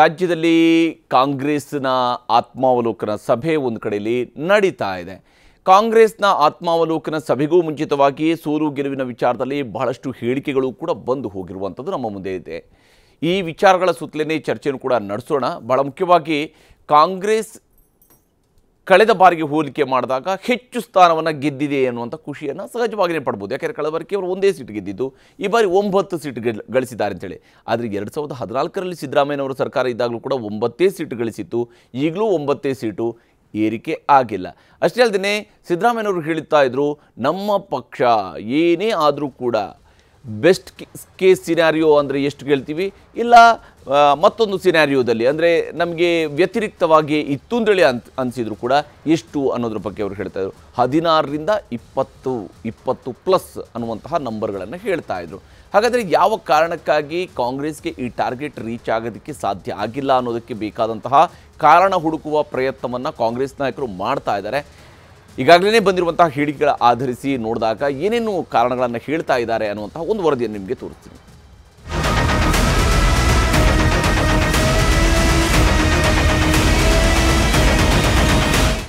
ರಾಜ್ಯದಲ್ಲಿ ಕಾಂಗ್ರೆಸ್ನ ಆತ್ಮಾವಲೋಕನ ಸಭೆ ಒಂದು ಕಡೆಯಲ್ಲಿ ನಡೀತಾ ಇದೆ ಕಾಂಗ್ರೆಸ್ನ ಆತ್ಮಾವಲೋಕನ ಸಭೆಗೂ ಮುಂಚಿತವಾಗಿ ಸೋಲು ಗೆಲುವಿನ ವಿಚಾರದಲ್ಲಿ ಬಹಳಷ್ಟು ಹೇಳಿಕೆಗಳು ಕೂಡ ಬಂದು ಹೋಗಿರುವಂಥದ್ದು ನಮ್ಮ ಮುಂದೆ ಇದೆ ಈ ವಿಚಾರಗಳ ಸುತ್ತಲೇ ಚರ್ಚೆಯನ್ನು ಕೂಡ ನಡೆಸೋಣ ಬಹಳ ಮುಖ್ಯವಾಗಿ ಕಾಂಗ್ರೆಸ್ ಕಳೆದ ಬಾರಿಗೆ ಹೋಲಿಕೆ ಮಾಡಿದಾಗ ಹೆಚ್ಚು ಸ್ಥಾನವನ್ನು ಗೆದ್ದಿದೆ ಅನ್ನುವಂಥ ಖುಷಿಯನ್ನು ಸಹಜವಾಗಿಯೇ ಪಡ್ಬೋದು ಯಾಕೆಂದರೆ ಕಳೆದ ಬಾರಿಗೆ ಅವರು ಒಂದೇ ಸೀಟ್ ಗೆದ್ದಿದ್ದು ಈ ಬಾರಿ ಒಂಬತ್ತು ಸೀಟ್ ಗಳಿಸಿದ್ದಾರೆ ಅಂತೇಳಿ ಆದರೆ ಎರಡು ಸಾವಿರದ ಹದಿನಾಲ್ಕರಲ್ಲಿ ಸಿದ್ದರಾಮಯ್ಯನವರು ಸರ್ಕಾರ ಇದ್ದಾಗಲೂ ಕೂಡ ಒಂಬತ್ತೇ ಸೀಟ್ ಗಳಿಸಿತ್ತು ಈಗಲೂ ಒಂಬತ್ತೇ ಸೀಟು ಏರಿಕೆ ಆಗಿಲ್ಲ ಅಷ್ಟೇ ಅಲ್ಲದೇ ಸಿದ್ದರಾಮಯ್ಯನವರು ಹೇಳುತ್ತಾ ಇದ್ದರು ನಮ್ಮ ಪಕ್ಷ ಏನೇ ಆದರೂ ಕೂಡ ಬೆಸ್ಟ್ ಕೇಸ್ ಸಿನಾರಿಯೋ ಅಂದರೆ ಎಷ್ಟು ಕೇಳ್ತೀವಿ ಇಲ್ಲ ಮತ್ತೊಂದು ಸಿನಾರಿಯೋದಲ್ಲಿ ಅಂದರೆ ನಮಗೆ ವ್ಯತಿರಿಕ್ತವಾಗಿ ಇತ್ತು ಅಂತೇಳಿ ಅಂತ ಅನಿಸಿದ್ರು ಕೂಡ ಎಷ್ಟು ಅನ್ನೋದ್ರ ಬಗ್ಗೆ ಅವರು ಹೇಳ್ತಾ ಇದ್ರು ಹದಿನಾರರಿಂದ ಇಪ್ಪತ್ತು ಇಪ್ಪತ್ತು ಪ್ಲಸ್ ಅನ್ನುವಂತಹ ನಂಬರ್ಗಳನ್ನು ಹೇಳ್ತಾ ಇದ್ರು ಹಾಗಾದರೆ ಯಾವ ಕಾರಣಕ್ಕಾಗಿ ಕಾಂಗ್ರೆಸ್ಗೆ ಈ ಟಾರ್ಗೆಟ್ ರೀಚ್ ಆಗೋದಕ್ಕೆ ಸಾಧ್ಯ ಆಗಿಲ್ಲ ಅನ್ನೋದಕ್ಕೆ ಬೇಕಾದಂತಹ ಕಾರಣ ಹುಡುಕುವ ಪ್ರಯತ್ನವನ್ನು ಕಾಂಗ್ರೆಸ್ ನಾಯಕರು ಮಾಡ್ತಾ ಇದ್ದಾರೆ ಈಗಾಗಲೇ ಬಂದಿರುವಂತಹ ಹೇಳಿಕೆಗಳ ಆಧರಿಸಿ ನೋಡಿದಾಗ ಏನೇನು ಕಾರಣಗಳನ್ನು ಹೇಳ್ತಾ ಇದ್ದಾರೆ ಅನ್ನುವಂತಹ ಒಂದು ವರದಿಯನ್ನು ನಿಮಗೆ ತೋರಿಸ್ತೀನಿ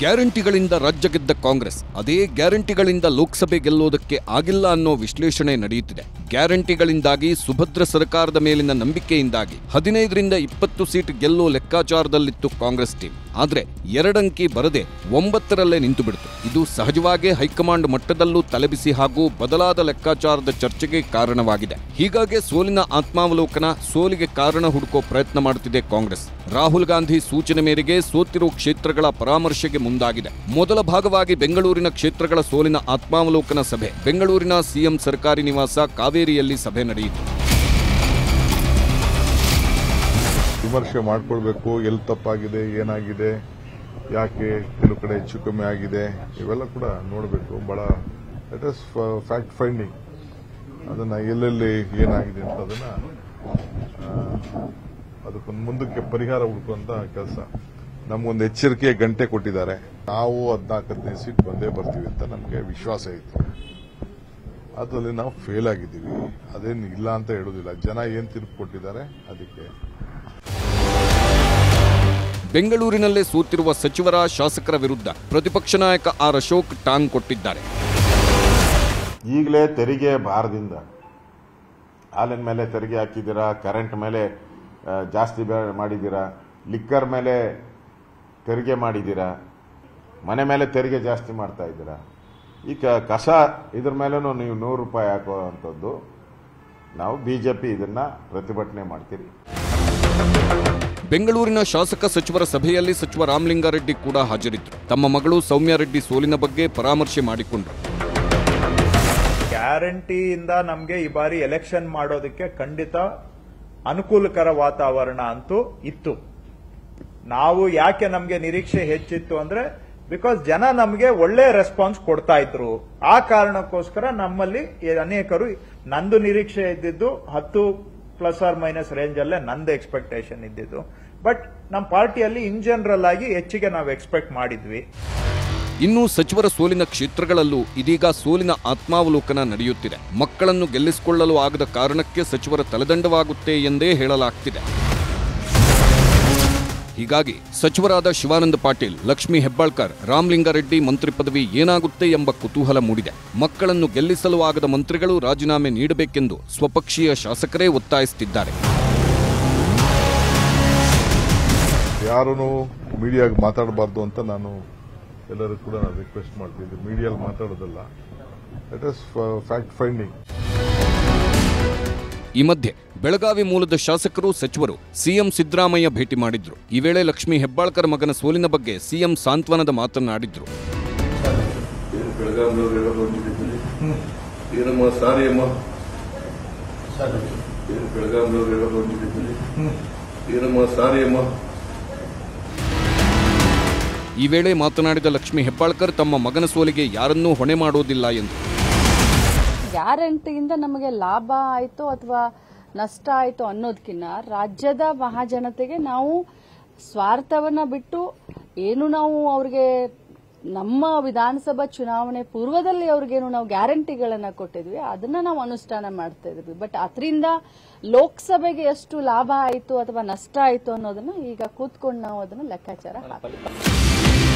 ಗ್ಯಾರಂಟಿಗಳಿಂದ ರಾಜ್ಯ ಗೆದ್ದ ಕಾಂಗ್ರೆಸ್ ಅದೇ ಗ್ಯಾರಂಟಿಗಳಿಂದ ಲೋಕಸಭೆ ಗೆಲ್ಲೋದಕ್ಕೆ ಆಗಿಲ್ಲ ಅನ್ನೋ ವಿಶ್ಲೇಷಣೆ ನಡೆಯುತ್ತಿದೆ ಗ್ಯಾರಂಟಿಗಳಿಂದಾಗಿ ಸುಭದ್ರ ಸರ್ಕಾರದ ಮೇಲಿನ ನಂಬಿಕೆಯಿಂದಾಗಿ ಹದಿನೈದರಿಂದ ಇಪ್ಪತ್ತು ಸೀಟ್ ಗೆಲ್ಲೋ ಲೆಕ್ಕಾಚಾರದಲ್ಲಿತ್ತು ಕಾಂಗ್ರೆಸ್ ಟೀಮ್ ಆದರೆ ಎರಡಂಕಿ ಬರದೆ ಒಂಬತ್ತರಲ್ಲೇ ನಿಂತು ಬಿಡಿತು ಇದು ಸಹಜವಾಗೇ ಹೈಕಮಾಂಡ್ ಮಟ್ಟದಲ್ಲೂ ತಲೆಬಿಸಿ ಹಾಗೂ ಬದಲಾದ ಲೆಕ್ಕಾಚಾರದ ಚರ್ಚೆಗೆ ಕಾರಣವಾಗಿದೆ ಹೀಗಾಗಿ ಸೋಲಿನ ಆತ್ಮಾವಲೋಕನ ಸೋಲಿಗೆ ಕಾರಣ ಹುಡುಕೋ ಪ್ರಯತ್ನ ಮಾಡುತ್ತಿದೆ ಕಾಂಗ್ರೆಸ್ ರಾಹುಲ್ ಗಾಂಧಿ ಸೂಚನೆ ಮೇರೆಗೆ ಸೋತಿರುವ ಕ್ಷೇತ್ರಗಳ ಪರಾಮರ್ಶೆಗೆ ಮುಂದಾಗಿದೆ ಮೊದಲ ಭಾಗವಾಗಿ ಬೆಂಗಳೂರಿನ ಕ್ಷೇತ್ರಗಳ ಸೋಲಿನ ಆತ್ಮಾವಲೋಕನ ಸಭೆ ಬೆಂಗಳೂರಿನ ಸಿಎಂ ಸರ್ಕಾರಿ ನಿವಾಸ ಕಾವೇರಿಯಲ್ಲಿ ಸಭೆ ನಡೆಯಿತು ವಿಮರ್ಶೆ ಮಾಡಿಕೊಳ್ಬೇಕು ಎಲ್ಲಿ ತಪ್ಪಾಗಿದೆ ಏನಾಗಿದೆ ಯಾಕೆ ಕೆಲವು ಕಡೆ ಹೆಚ್ಚು ಕಮ್ಮಿ ಆಗಿದೆ ಇವೆಲ್ಲ ಕೂಡ ನೋಡಬೇಕು ಬಹಳ ಫ್ಯಾಕ್ಟ್ ಫೈಂಡಿಂಗ್ ಅದನ್ನ ಎಲ್ಲೆಲ್ಲಿ ಏನಾಗಿದೆ ಅಂತ ಅದನ್ನ ಅದಕ್ಕೊಂದು ಮುಂದಕ್ಕೆ ಪರಿಹಾರ ಹುಡುಕುವಂತ ಕೆಲಸ ನಮಗೊಂದು ಎಚ್ಚರಿಕೆ ಗಂಟೆ ಕೊಟ್ಟಿದ್ದಾರೆ ನಾವು ಹದಿನಾಲ್ಕು ಹದಿನೈದು ಸೀಟ್ ಬಂದೇ ಬರ್ತೀವಿ ಅಂತ ನಮಗೆ ವಿಶ್ವಾಸ ಇತ್ತು ಅದರಲ್ಲಿ ನಾವು ಫೇಲ್ ಆಗಿದ್ದೀವಿ ಅದೇನು ಇಲ್ಲ ಅಂತ ಹೇಳೋದಿಲ್ಲ ಜನ ಏನು ತೀರ್ಪು ಕೊಟ್ಟಿದ್ದಾರೆ ಅದಕ್ಕೆ ಬೆಂಗಳೂರಿನಲ್ಲೇ ಸೋತಿರುವ ಸಚಿವರ ಶಾಸಕರ ವಿರುದ್ಧ ಪ್ರತಿಪಕ್ಷ ನಾಯಕ ಆರ್ ಅಶೋಕ್ ಟಾಂಗ್ ಕೊಟ್ಟಿದ್ದಾರೆ ಈಗಲೇ ತೆರಿಗೆ ಭಾರದಿಂದ ಹಾಲಿನ ಮೇಲೆ ತೆರಿಗೆ ಹಾಕಿದ್ದೀರಾ ಕರೆಂಟ್ ಮೇಲೆ ಜಾಸ್ತಿ ಮಾಡಿದ್ದೀರಾ ಲಿಕ್ಕರ್ ಮೇಲೆ ತೆರಿಗೆ ಮಾಡಿದ್ದೀರಾ ಮನೆ ಮೇಲೆ ತೆರಿಗೆ ಜಾಸ್ತಿ ಮಾಡ್ತಾ ಇದ್ದೀರಾ ಈ ಕಸ ಇದ್ರ ಮೇಲೂ ನೀವು ನೂರು ರೂಪಾಯಿ ಹಾಕುವಂಥದ್ದು ನಾವು ಬಿ ಜೆ ಪಿ ಇದನ್ನು ಪ್ರತಿಭಟನೆ ಮಾಡ್ತೀರಿ ಬೆಂಗಳೂರಿನ ಶಾಸಕ ಸಚಿವರ ಸಭೆಯಲ್ಲಿ ಸಚಿವ ರಾಮಲಿಂಗಾರೆಡ್ಡಿ ಕೂಡ ಹಾಜರಿದ್ದರು ತಮ್ಮ ಮಗಳು ಸೌಮ್ಯ ರೆಡ್ಡಿ ಸೋಲಿನ ಬಗ್ಗೆ ಪರಾಮರ್ಶೆ ಮಾಡಿಕೊಂಡರು ಗ್ಯಾರಂಟಿಯಿಂದ ನಮಗೆ ಈ ಬಾರಿ ಎಲೆಕ್ಷನ್ ಮಾಡೋದಕ್ಕೆ ಖಂಡಿತ ಅನುಕೂಲಕರ ವಾತಾವರಣ ಅಂತೂ ಇತ್ತು ನಾವು ಯಾಕೆ ನಮಗೆ ನಿರೀಕ್ಷೆ ಹೆಚ್ಚಿತ್ತು ಅಂದ್ರೆ ಬಿಕಾಸ್ ಜನ ನಮಗೆ ಒಳ್ಳೆ ರೆಸ್ಪಾನ್ಸ್ ಕೊಡ್ತಾ ಇದ್ರು ಆ ಕಾರಣಕ್ಕೋಸ್ಕರ ನಮ್ಮಲ್ಲಿ ಅನೇಕರು ನಂದು ನಿರೀಕ್ಷೆ ಇದ್ದಿದ್ದು ಹತ್ತು ಪ್ಲಸ್ ಆರ್ ಮೈನಸ್ ರೇಂಜ್ ಅಲ್ಲೇ ನಂದು ಎಕ್ಸ್ಪೆಕ್ಟೇಷನ್ ಇದ್ದಿದ್ದು ಬಟ್ ನಮ್ಮ ಪಾರ್ಟಿಯಲ್ಲಿ ಇನ್ ಜನರಲ್ ಆಗಿ ಹೆಚ್ಚಿಗೆ ನಾವು ಎಕ್ಸ್ಪೆಕ್ಟ್ ಮಾಡಿದ್ವಿ ಇನ್ನು ಸಚಿವರ ಸೋಲಿನ ಕ್ಷೇತ್ರಗಳಲ್ಲೂ ಇದೀಗ ಸೋಲಿನ ಆತ್ಮಾವಲೋಕನ ನಡೆಯುತ್ತಿದೆ ಮಕ್ಕಳನ್ನು ಗೆಲ್ಲಿಸಿಕೊಳ್ಳಲು ಆಗದ ಕಾರಣಕ್ಕೆ ಸಚಿವರ ತಲೆದಂಡವಾಗುತ್ತೆ ಎಂದೇ ಹೇಳಲಾಗ್ತಿದೆ ಹೀಗಾಗಿ ಸಚಿವರಾದ ಶಿವಾನಂದ ಪಾಟೀಲ್ ಲಕ್ಷ್ಮಿ ಹೆಬ್ಬಾಳ್ಕರ್ ರಾಮಲಿಂಗಾರೆಡ್ಡಿ ಮಂತ್ರಿ ಪದವಿ ಏನಾಗುತ್ತೆ ಎಂಬ ಕುತೂಹಲ ಮೂಡಿದೆ ಮಕ್ಕಳನ್ನು ಗೆಲ್ಲಿಸಲು ಆಗದ ಮಂತ್ರಿಗಳು ರಾಜೀನಾಮೆ ನೀಡಬೇಕೆಂದು ಸ್ವಪಕ್ಷೀಯ ಶಾಸಕರೇ ಒತ್ತಾಯಿಸುತ್ತಿದ್ದಾರೆ ಯಾರನ್ನು ಮೀಡಿಯಾಗೆ ಮಾತಾಡಬಾರ್ದು ಅಂತ ನಾನು ಎಲ್ಲರೂ ಕೂಡ ರಿಕ್ವೆಸ್ಟ್ ಮಾಡ್ತೀನಿ ಮೀಡಿಯಲ್ಲಿ ಮಾತಾಡೋದಲ್ಲ ಫ್ಯಾಕ್ಟ್ ಫೈಂಡಿಂಗ್ ಈ ಮಧ್ಯೆ ಬೆಳಗಾವಿ ಮೂಲದ ಶಾಸಕರು ಸಚಿವರು ಸಿಎಂ ಸಿದ್ದರಾಮಯ್ಯ ಭೇಟಿ ಮಾಡಿದ್ರು ಈ ವೇಳೆ ಲಕ್ಷ್ಮಿ ಹೆಬ್ಬಾಳ್ಕರ್ ಮಗನ ಸೋಲಿನ ಬಗ್ಗೆ ಸಿಎಂ ಸಾಂತ್ವನದ ಮಾತನಾಡಿದ್ರು ಈ ವೇಳೆ ಮಾತನಾಡಿದ ಲಕ್ಷ್ಮಿ ಹೆಬ್ಬಾಳ್ಕರ್ ತಮ್ಮ ಮಗನ ಸೋಲಿಗೆ ಯಾರನ್ನೂ ಹೊಣೆ ಮಾಡುವುದಿಲ್ಲ ಎಂದು ಗ್ಯಾರಂಟಿಯಿಂದ ನಮಗೆ ಲಾಭ ಆಯಿತು ಅಥವಾ ನಷ್ಟ ಆಯಿತು ಅನ್ನೋದಕ್ಕಿಂತ ರಾಜ್ಯದ ಮಹಾಜನತೆಗೆ ನಾವು ಸ್ವಾರ್ಥವನ್ನು ಬಿಟ್ಟು ಏನು ನಾವು ಅವ್ರಿಗೆ ನಮ್ಮ ವಿಧಾನಸಭಾ ಚುನಾವಣೆ ಪೂರ್ವದಲ್ಲಿ ಅವ್ರಿಗೇನು ನಾವು ಗ್ಯಾರಂಟಿಗಳನ್ನು ಕೊಟ್ಟಿದ್ವಿ ಅದನ್ನ ನಾವು ಅನುಷ್ಠಾನ ಮಾಡ್ತಾ ಇದ್ವಿ ಬಟ್ ಅದರಿಂದ ಲೋಕಸಭೆಗೆ ಎಷ್ಟು ಲಾಭ ಆಯಿತು ಅಥವಾ ನಷ್ಟ ಆಯಿತು ಅನ್ನೋದನ್ನ ಈಗ ಕೂತ್ಕೊಂಡು ನಾವು ಅದನ್ನ ಲೆಕ್ಕಾಚಾರ ಹಾಕ್ತೀವಿ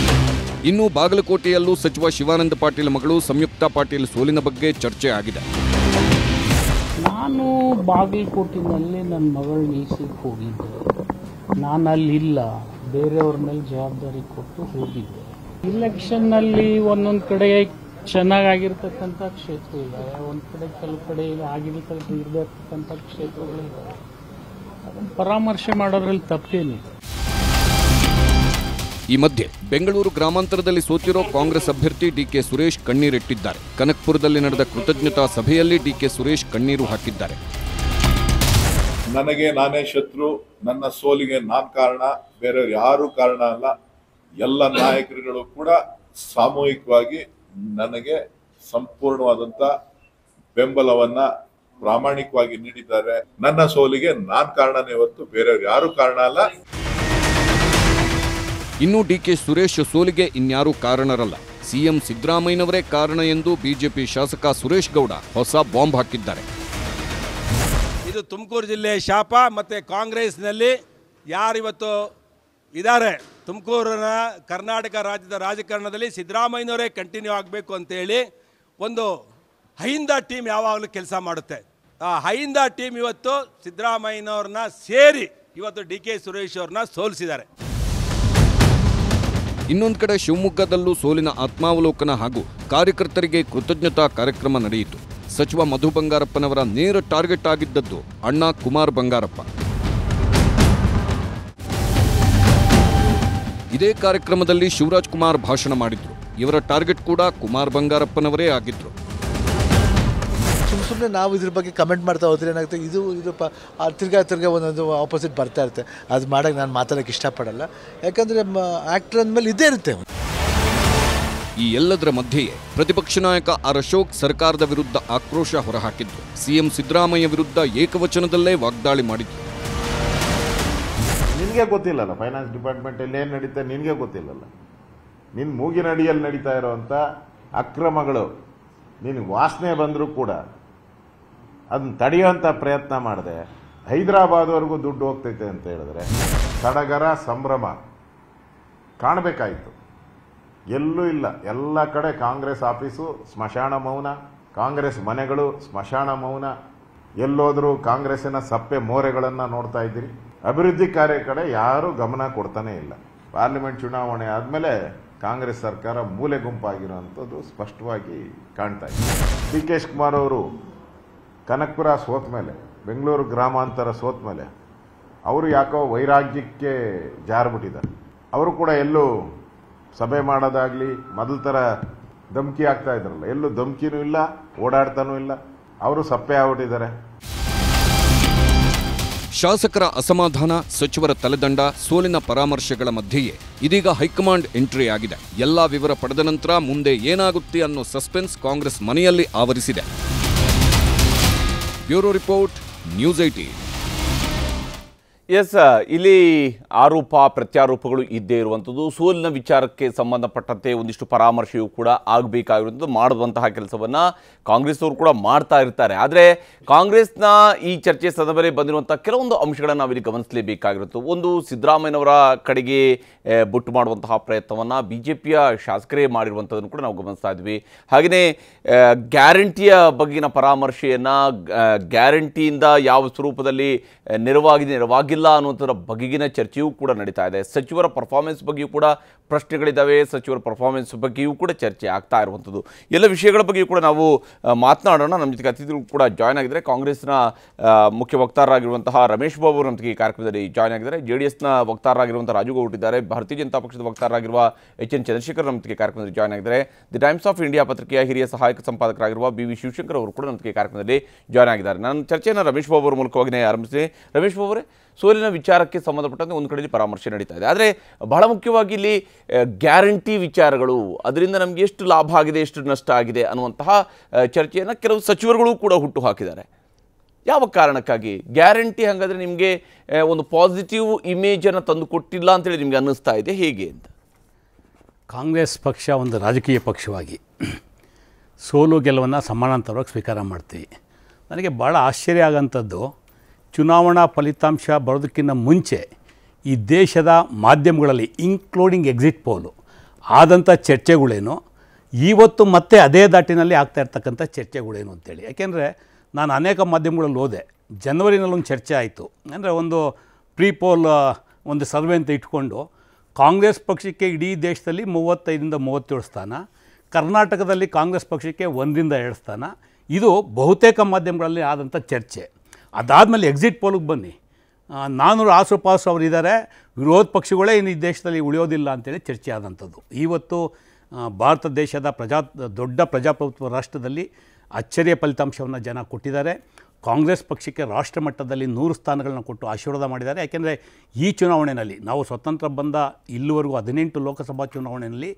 ಇನ್ನು ಬಾಗಲಕೋಟೆಯಲ್ಲೂ ಸಚಿವ ಶಿವಾನಂದ ಪಾಟೀಲ್ ಮಗಳು ಸಂಯುಕ್ತ ಪಾಟೀಲ್ ಸೋಲಿನ ಬಗ್ಗೆ ಚರ್ಚೆ ಆಗಿದೆ ನಾನು ಬಾಗಲಕೋಟಿನಲ್ಲಿ ನನ್ನ ಮಗಳು ನಿಲ್ಲಿಸಿ ಹೋಗಿದ್ದೆ ನಾನು ಅಲ್ಲಿಲ್ಲ ಬೇರೆಯವ್ರ ಮೇಲೆ ಜವಾಬ್ದಾರಿ ಕೊಟ್ಟು ಹೋಗಿದ್ದೆ ಇಲೆಕ್ಷನ್ನಲ್ಲಿ ಒಂದೊಂದು ಕಡೆ ಚೆನ್ನಾಗಿರ್ತಕ್ಕಂಥ ಕ್ಷೇತ್ರ ಇದೆ ಒಂದು ಕಡೆ ಕೆಲವು ಕಡೆ ಆಗಿರ್ತಕ್ಕಂಥ ಕ್ಷೇತ್ರಗಳು ಕ್ಷೇತ್ರಗಳಿದ್ದಾವೆ ಅದನ್ನು ಪರಾಮರ್ಶೆ ಮಾಡೋದ್ರಲ್ಲಿ ತಪ್ಪೇನಿದೆ ಈ ಮಧ್ಯೆ ಬೆಂಗಳೂರು ಗ್ರಾಮಾಂತರದಲ್ಲಿ ಸೋತಿರೋ ಕಾಂಗ್ರೆಸ್ ಅಭ್ಯರ್ಥಿ ಡಿಕೆ ಸುರೇಶ್ ಕಣ್ಣೀರಿಟ್ಟಿದ್ದಾರೆ ಕನಕ್ಪುರದಲ್ಲಿ ನಡೆದ ಕೃತಜ್ಞತಾ ಸಭೆಯಲ್ಲಿ ಡಿಕೆ ಸುರೇಶ್ ಕಣ್ಣೀರು ಹಾಕಿದ್ದಾರೆ ನನಗೆ ನಾನೇ ಶತ್ರು ನನ್ನ ಸೋಲಿಗೆ ನಾನ್ ಕಾರಣ ಬೇರೆಯವ್ರು ಯಾರು ಕಾರಣ ಅಲ್ಲ ಎಲ್ಲ ನಾಯಕರುಗಳು ಕೂಡ ಸಾಮೂಹಿಕವಾಗಿ ನನಗೆ ಸಂಪೂರ್ಣವಾದಂತ ಬೆಂಬಲವನ್ನ ಪ್ರಾಮಾಣಿಕವಾಗಿ ನೀಡಿದ್ದಾರೆ ನನ್ನ ಸೋಲಿಗೆ ನಾನ್ ಕಾರಣನೇ ಹೊತ್ತು ಬೇರೆಯವ್ರು ಯಾರು ಕಾರಣ ಅಲ್ಲ ಇನ್ನು ಡಿ ಕೆ ಸುರೇಶ್ ಸೋಲಿಗೆ ಇನ್ಯಾರೂ ಕಾರಣರಲ್ಲ ಸಿಎಂ ಸಿದ್ದರಾಮಯ್ಯನವರೇ ಕಾರಣ ಎಂದು ಬಿಜೆಪಿ ಶಾಸಕ ಸುರೇಶ್ ಗೌಡ ಹೊಸ ಬಾಂಬ್ ಹಾಕಿದ್ದಾರೆ ಇದು ತುಮಕೂರು ಜಿಲ್ಲೆಯ ಶಾಪ ಮತ್ತು ಕಾಂಗ್ರೆಸ್ನಲ್ಲಿ ಯಾರಿವತ್ತು ಇದ್ದಾರೆ ತುಮಕೂರಿನ ಕರ್ನಾಟಕ ರಾಜ್ಯದ ರಾಜಕಾರಣದಲ್ಲಿ ಸಿದ್ದರಾಮಯ್ಯನವರೇ ಕಂಟಿನ್ಯೂ ಆಗಬೇಕು ಅಂತೇಳಿ ಒಂದು ಹೈಂದ ಟೀಮ್ ಯಾವಾಗಲೂ ಕೆಲಸ ಮಾಡುತ್ತೆ ಆ ಹೈಂದ ಟೀಮ್ ಇವತ್ತು ಸಿದ್ದರಾಮಯ್ಯನವ್ರನ್ನ ಸೇರಿ ಇವತ್ತು ಡಿ ಕೆ ಸುರೇಶ್ ಅವ್ರನ್ನ ಸೋಲಿಸಿದ್ದಾರೆ ಇನ್ನೊಂದು ಕಡೆ ಶಿವಮೊಗ್ಗದಲ್ಲೂ ಸೋಲಿನ ಆತ್ಮಾವಲೋಕನ ಹಾಗೂ ಕಾರ್ಯಕರ್ತರಿಗೆ ಕೃತಜ್ಞತಾ ಕಾರ್ಯಕ್ರಮ ನಡೆಯಿತು ಸಚಿವ ಮಧು ಬಂಗಾರಪ್ಪನವರ ನೇರ ಟಾರ್ಗೆಟ್ ಆಗಿದ್ದದ್ದು ಅಣ್ಣ ಕುಮಾರ್ ಬಂಗಾರಪ್ಪ ಇದೇ ಕಾರ್ಯಕ್ರಮದಲ್ಲಿ ಶಿವರಾಜ್ ಕುಮಾರ್ ಭಾಷಣ ಮಾಡಿದ್ರು ಇವರ ಟಾರ್ಗೆಟ್ ಕೂಡ ಕುಮಾರ್ ಬಂಗಾರಪ್ಪನವರೇ ಆಗಿದ್ರು ಸುಮ್ಮನೆ ನಾವು ಇದ್ರ ಬಗ್ಗೆ ಕಮೆಂಟ್ ಮಾಡ್ತಾ ಹೋದ್ರೆ ಏನಾಗುತ್ತೆ ಇದು ಇದು ಪ ತಿರ್ಗಾ ತಿರ್ಗ ಒಂದೊಂದು ಆಪೋಸಿಟ್ ಬರ್ತಾ ಇರುತ್ತೆ ಅದು ಮಾಡೋಕ್ಕೆ ನಾನು ಮಾತಾಡೋಕ್ಕೆ ಇಷ್ಟಪಡಲ್ಲ ಯಾಕಂದರೆ ಆ್ಯಕ್ಟರ್ ಅಂದಮೇಲೆ ಇದೇ ಇರುತ್ತೆ ಈ ಎಲ್ಲದರ ಮಧ್ಯೆಯೇ ಪ್ರತಿಪಕ್ಷ ನಾಯಕ ಆರ್ ಅಶೋಕ್ ಸರ್ಕಾರದ ವಿರುದ್ಧ ಆಕ್ರೋಶ ಹೊರಹಾಕಿದ್ರು ಸಿಎಂ ಸಿದ್ದರಾಮಯ್ಯ ವಿರುದ್ಧ ಏಕವಚನದಲ್ಲೇ ವಾಗ್ದಾಳಿ ಮಾಡಿದ್ದು ನಿನಗೆ ಗೊತ್ತಿಲ್ಲಲ್ಲ ಫೈನಾನ್ಸ್ ಡಿಪಾರ್ಟ್ಮೆಂಟಲ್ಲಿ ಏನು ನಡೀತಾ ನಿನಗೆ ಗೊತ್ತಿಲ್ಲಲ್ಲ ನಿನ್ನ ಮೂಗಿನಡಿಯಲ್ಲಿ ನಡೀತಾ ಇರೋವಂಥ ಅಕ್ರಮಗಳು ನಿನಗೆ ವಾಸನೆ ಬಂದರೂ ಕೂಡ ಅದನ್ನ ತಡೆಯುವಂತ ಪ್ರಯತ್ನ ಮಾಡಿದೆ ಹೈದರಾಬಾದ್ವರೆಗೂ ದುಡ್ಡು ಹೋಗ್ತೈತೆ ಅಂತ ಹೇಳಿದ್ರೆ ಸಡಗರ ಸಂಭ್ರಮ ಕಾಣಬೇಕಾಯಿತು ಎಲ್ಲೂ ಇಲ್ಲ ಎಲ್ಲ ಕಡೆ ಕಾಂಗ್ರೆಸ್ ಆಫೀಸು ಸ್ಮಶಾನ ಮೌನ ಕಾಂಗ್ರೆಸ್ ಮನೆಗಳು ಸ್ಮಶಾನ ಮೌನ ಎಲ್ಲೋದರೂ ಕಾಂಗ್ರೆಸ್ಸಿನ ಸಪ್ಪೆ ಮೋರೆಗಳನ್ನು ನೋಡ್ತಾ ಇದ್ದೀರಿ ಅಭಿವೃದ್ಧಿ ಕಾರ್ಯ ಕಡೆ ಯಾರೂ ಗಮನ ಕೊಡ್ತಾನೆ ಇಲ್ಲ ಪಾರ್ಲಿಮೆಂಟ್ ಚುನಾವಣೆ ಆದಮೇಲೆ ಕಾಂಗ್ರೆಸ್ ಸರ್ಕಾರ ಮೂಲೆ ಗುಂಪಾಗಿರುವಂಥದ್ದು ಸ್ಪಷ್ಟವಾಗಿ ಕಾಣ್ತಾ ಇದೆ ಡಿ ಕೆ ಅವರು ಕನಕಪುರ ಸೋತ ಮೇಲೆ ಬೆಂಗಳೂರು ಗ್ರಾಮಾಂತರ ಸೋತ ಮೇಲೆ ಅವರು ಯಾಕೋ ವೈರಾಗ್ಯಕ್ಕೆ ಜಾರಿಬಿಟ್ಟಿದ್ದಾರೆ ಅವರು ಕೂಡ ಎಲ್ಲೂ ಸಭೆ ಮಾಡೋದಾಗಲಿ ಮೊದಲ ಥರ ಧಮಕಿ ಆಗ್ತಾ ಇದ್ರಲ್ಲ ಎಲ್ಲೂ ಧಮಕಿನೂ ಇಲ್ಲ ಓಡಾಡ್ತಾನೂ ಇಲ್ಲ ಅವರು ಸಪ್ಪೆ ಆಗ್ಬಿಟ್ಟಿದ್ದಾರೆ ಶಾಸಕರ ಅಸಮಾಧಾನ ಸಚಿವರ ತಲೆದಂಡ ಸೋಲಿನ ಪರಾಮರ್ಶೆಗಳ ಮಧ್ಯೆಯೇ ಇದೀಗ ಹೈಕಮಾಂಡ್ ಎಂಟ್ರಿ ಆಗಿದೆ ಎಲ್ಲಾ ವಿವರ ಪಡೆದ ನಂತರ ಮುಂದೆ ಏನಾಗುತ್ತೆ ಅನ್ನೋ ಸಸ್ಪೆನ್ಸ್ ಕಾಂಗ್ರೆಸ್ ಮನೆಯಲ್ಲಿ ಆವರಿಸಿದೆ Bureau Report, News 18. ಎಸ್ ಇಲ್ಲಿ ಆರೋಪ ಪ್ರತ್ಯಾರೋಪಗಳು ಇದ್ದೇ ಇರುವಂಥದ್ದು ಸೋಲಿನ ವಿಚಾರಕ್ಕೆ ಸಂಬಂಧಪಟ್ಟಂತೆ ಒಂದಿಷ್ಟು ಪರಾಮರ್ಶೆಯು ಕೂಡ ಆಗಬೇಕಾಗಿರುವಂಥದ್ದು ಮಾಡುವಂತಹ ಕೆಲಸವನ್ನು ಕಾಂಗ್ರೆಸ್ನವರು ಕೂಡ ಮಾಡ್ತಾ ಇರ್ತಾರೆ ಆದರೆ ಕಾಂಗ್ರೆಸ್ನ ಈ ಚರ್ಚೆ ಸಂದರ್ಭದಲ್ಲಿ ಬಂದಿರುವಂಥ ಕೆಲವೊಂದು ಅಂಶಗಳನ್ನು ನಾವಿಲ್ಲಿ ಗಮನಿಸಲೇಬೇಕಾಗಿರುತ್ತೆ ಒಂದು ಸಿದ್ದರಾಮಯ್ಯನವರ ಕಡೆಗೆ ಬುಟ್ಟು ಮಾಡುವಂತಹ ಪ್ರಯತ್ನವನ್ನು ಬಿ ಜೆ ಪಿಯ ಶಾಸಕರೇ ಮಾಡಿರುವಂಥದ್ದನ್ನು ಕೂಡ ನಾವು ಗಮನಿಸ್ತಾ ಇದ್ವಿ ಹಾಗೆಯೇ ಗ್ಯಾರಂಟಿಯ ಬಗ್ಗೆನ ಪರಾಮರ್ಶೆಯನ್ನು ಗ್ಯಾರಂಟಿಯಿಂದ ಯಾವ ಸ್ವರೂಪದಲ್ಲಿ ನೆರವಾಗಿ ನೆರವಾಗಿಲ್ಲ ಇಲ್ಲ ಅನ್ನುವಂಥದ್ರ ಬಗೆಗಿನ ಚರ್ಚೆಯೂ ಕೂಡ ನಡೀತಾ ಇದೆ ಸಚಿವರ ಪರ್ಫಾರ್ಮೆನ್ಸ್ ಬಗ್ಗೆಯೂ ಕೂಡ ಪ್ರಶ್ನೆಗಳಿದ್ದಾವೆ ಸಚಿವರ ಪರ್ಫಾರ್ಮೆನ್ಸ್ ಬಗ್ಗೆಯೂ ಕೂಡ ಚರ್ಚೆ ಆಗ್ತಾ ಇರುವಂಥದ್ದು ಎಲ್ಲ ವಿಷಯಗಳ ಬಗ್ಗೆಯೂ ಕೂಡ ನಾವು ಮಾತನಾಡೋಣ ನಮ್ಮ ಜೊತೆಗೆ ಅತಿಥಿಗಳು ಕೂಡ ಜಾಯ್ನ್ ಆಗಿದ್ದಾರೆ ಕಾಂಗ್ರೆಸ್ನ ಮುಖ್ಯ ವಕ್ತಾರರಾಗಿರುವಂತಹ ರಮೇಶ್ ಬಾಬು ಅವರು ಈ ಕಾರ್ಯಕ್ರಮದಲ್ಲಿ ಜಾಯ್ನ್ ಆಗಿದ್ದಾರೆ ಜೆ ಡಿ ಎಸ್ನ ವಕ್ತಾರರಾಗಿರುವಂಥ ಇದ್ದಾರೆ ಭಾರತೀಯ ಜನತಾ ಪಕ್ಷದ ವಕ್ತಾರರಾಗಿರುವ ಎಚ್ ಎನ್ ಚಂದ್ರಶೇಖರ್ ನಮಗೆ ಕಾರ್ಯಕ್ರಮದಲ್ಲಿ ಜಾಯ್ನ್ ಆಗಿದ್ದಾರೆ ದಿ ಟೈಮ್ಸ್ ಆಫ್ ಇಂಡಿಯಾ ಪತ್ರಿಕೆಯ ಹಿರಿಯ ಸಹಾಯಕ ಸಂಪಾದಕರಾಗಿರುವ ಬಿ ವಿ ಶಿವಶಂಕರ್ ಅವರು ಕೂಡ ನಮಗೆ ಕಾರ್ಯಕ್ರಮದಲ್ಲಿ ಜಾಯ್ನ್ ಆಗಿದ್ದಾರೆ ನನ್ನ ಚರ್ಚೆಯನ್ನು ರಮೇಶ್ ಬಾಬು ಅವರ ಮೂಲಕವಾಗಿಯೇ ಆರಂಭಿಸಿದೆ ರಮೇಶ್ ಬಾಬು ಅವರೇ ಸೋಲಿನ ವಿಚಾರಕ್ಕೆ ಸಂಬಂಧಪಟ್ಟಂತೆ ಒಂದು ಕಡೆಯಲ್ಲಿ ಪರಾಮರ್ಶೆ ನಡೀತಾ ಇದೆ ಆದರೆ ಬಹಳ ಮುಖ್ಯವಾಗಿ ಇಲ್ಲಿ ಗ್ಯಾರಂಟಿ ವಿಚಾರಗಳು ಅದರಿಂದ ನಮಗೆ ಎಷ್ಟು ಲಾಭ ಆಗಿದೆ ಎಷ್ಟು ನಷ್ಟ ಆಗಿದೆ ಅನ್ನುವಂತಹ ಚರ್ಚೆಯನ್ನು ಕೆಲವು ಸಚಿವರುಗಳು ಕೂಡ ಹುಟ್ಟು ಹಾಕಿದ್ದಾರೆ ಯಾವ ಕಾರಣಕ್ಕಾಗಿ ಗ್ಯಾರಂಟಿ ಹಾಗಾದರೆ ನಿಮಗೆ ಒಂದು ಪಾಸಿಟಿವ್ ಇಮೇಜನ್ನು ತಂದು ಕೊಟ್ಟಿಲ್ಲ ಅಂತೇಳಿ ನಿಮಗೆ ಅನ್ನಿಸ್ತಾ ಇದೆ ಹೇಗೆ ಅಂತ ಕಾಂಗ್ರೆಸ್ ಪಕ್ಷ ಒಂದು ರಾಜಕೀಯ ಪಕ್ಷವಾಗಿ ಸೋಲು ಗೆಲುವನ್ನು ಸಮಾನಾಂತರವಾಗಿ ಸ್ವೀಕಾರ ಮಾಡ್ತೀವಿ ನನಗೆ ಭಾಳ ಆಶ್ಚರ್ಯ ಆಗೋಂಥದ್ದು ಚುನಾವಣಾ ಫಲಿತಾಂಶ ಬರೋದಕ್ಕಿಂತ ಮುಂಚೆ ಈ ದೇಶದ ಮಾಧ್ಯಮಗಳಲ್ಲಿ ಇನ್ಕ್ಲೂಡಿಂಗ್ ಎಕ್ಸಿಟ್ ಪೋಲು ಆದಂಥ ಚರ್ಚೆಗಳೇನು ಇವತ್ತು ಮತ್ತೆ ಅದೇ ದಾಟಿನಲ್ಲಿ ಆಗ್ತಾ ಇರ್ತಕ್ಕಂಥ ಚರ್ಚೆಗಳೇನು ಅಂತೇಳಿ ಯಾಕೆಂದರೆ ನಾನು ಅನೇಕ ಮಾಧ್ಯಮಗಳಲ್ಲಿ ಓದೆ ಒಂದು ಚರ್ಚೆ ಆಯಿತು ಅಂದರೆ ಒಂದು ಪ್ರೀ ಪೋಲ್ ಒಂದು ಸರ್ವೆ ಅಂತ ಇಟ್ಕೊಂಡು ಕಾಂಗ್ರೆಸ್ ಪಕ್ಷಕ್ಕೆ ಇಡೀ ದೇಶದಲ್ಲಿ ಮೂವತ್ತೈದರಿಂದ ಮೂವತ್ತೇಳು ಸ್ಥಾನ ಕರ್ನಾಟಕದಲ್ಲಿ ಕಾಂಗ್ರೆಸ್ ಪಕ್ಷಕ್ಕೆ ಒಂದರಿಂದ ಎರಡು ಸ್ಥಾನ ಇದು ಬಹುತೇಕ ಮಾಧ್ಯಮಗಳಲ್ಲಿ ಆದಂಥ ಚರ್ಚೆ ಅದಾದಮೇಲೆ ಎಕ್ಸಿಟ್ ಪೋಲಿಗೆ ಬನ್ನಿ ನಾನೂರು ಪಾಸು ಅವರಿದ್ದಾರೆ ವಿರೋಧ ಪಕ್ಷಗಳೇ ಇನ್ನು ಈ ದೇಶದಲ್ಲಿ ಉಳಿಯೋದಿಲ್ಲ ಅಂತೇಳಿ ಚರ್ಚೆ ಆದಂಥದ್ದು ಇವತ್ತು ಭಾರತ ದೇಶದ ಪ್ರಜಾ ದೊಡ್ಡ ಪ್ರಜಾಪ್ರಭುತ್ವ ರಾಷ್ಟ್ರದಲ್ಲಿ ಅಚ್ಚರಿಯ ಫಲಿತಾಂಶವನ್ನು ಜನ ಕೊಟ್ಟಿದ್ದಾರೆ ಕಾಂಗ್ರೆಸ್ ಪಕ್ಷಕ್ಕೆ ರಾಷ್ಟ್ರ ಮಟ್ಟದಲ್ಲಿ ನೂರು ಸ್ಥಾನಗಳನ್ನು ಕೊಟ್ಟು ಆಶೀರ್ವಾದ ಮಾಡಿದ್ದಾರೆ ಯಾಕೆಂದರೆ ಈ ಚುನಾವಣೆಯಲ್ಲಿ ನಾವು ಸ್ವತಂತ್ರ ಬಂದ ಇಲ್ಲಿವರೆಗೂ ಹದಿನೆಂಟು ಲೋಕಸಭಾ ಚುನಾವಣೆಯಲ್ಲಿ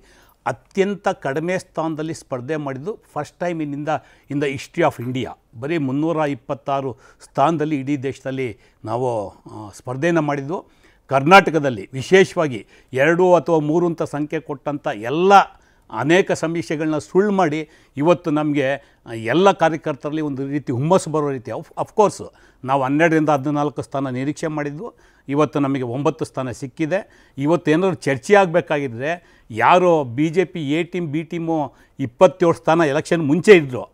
ಅತ್ಯಂತ ಕಡಿಮೆ ಸ್ಥಾನದಲ್ಲಿ ಸ್ಪರ್ಧೆ ಮಾಡಿದ್ದು ಫಸ್ಟ್ ಟೈಮ್ ಇನ್ನಿಂದ in the history of India ಬರೀ ಮುನ್ನೂರ ಇಪ್ಪತ್ತಾರು ಸ್ಥಾನದಲ್ಲಿ ಇಡೀ ದೇಶದಲ್ಲಿ ನಾವು ಸ್ಪರ್ಧೆಯನ್ನು ಮಾಡಿದ್ವು ಕರ್ನಾಟಕದಲ್ಲಿ ವಿಶೇಷವಾಗಿ ಎರಡು ಅಥವಾ ಮೂರು ಅಂತ ಸಂಖ್ಯೆ ಕೊಟ್ಟಂಥ ಎಲ್ಲ ಅನೇಕ ಸಮೀಕ್ಷೆಗಳನ್ನ ಸುಳ್ಳು ಮಾಡಿ ಇವತ್ತು ನಮಗೆ ಎಲ್ಲ ಕಾರ್ಯಕರ್ತರಲ್ಲಿ ಒಂದು ರೀತಿ ಹುಮ್ಮಸ್ಸು ಬರೋ ರೀತಿ ಅಫ್ ಅಫ್ಕೋರ್ಸ್ ನಾವು ಹನ್ನೆರಡರಿಂದ ಹದಿನಾಲ್ಕು ಸ್ಥಾನ ನಿರೀಕ್ಷೆ ಮಾಡಿದ್ವು ಇವತ್ತು ನಮಗೆ ಒಂಬತ್ತು ಸ್ಥಾನ ಸಿಕ್ಕಿದೆ ಇವತ್ತೇನಾದ್ರು ಚರ್ಚೆ ಆಗಬೇಕಾಗಿದ್ದರೆ ಯಾರೋ B J P A team B team ಇಪ್ಪತ್ತೇಳು ಸ್ಥಾನ ಎಲೆಕ್ಷನ್ ಮುಂಚೆ ಇದ್ದರು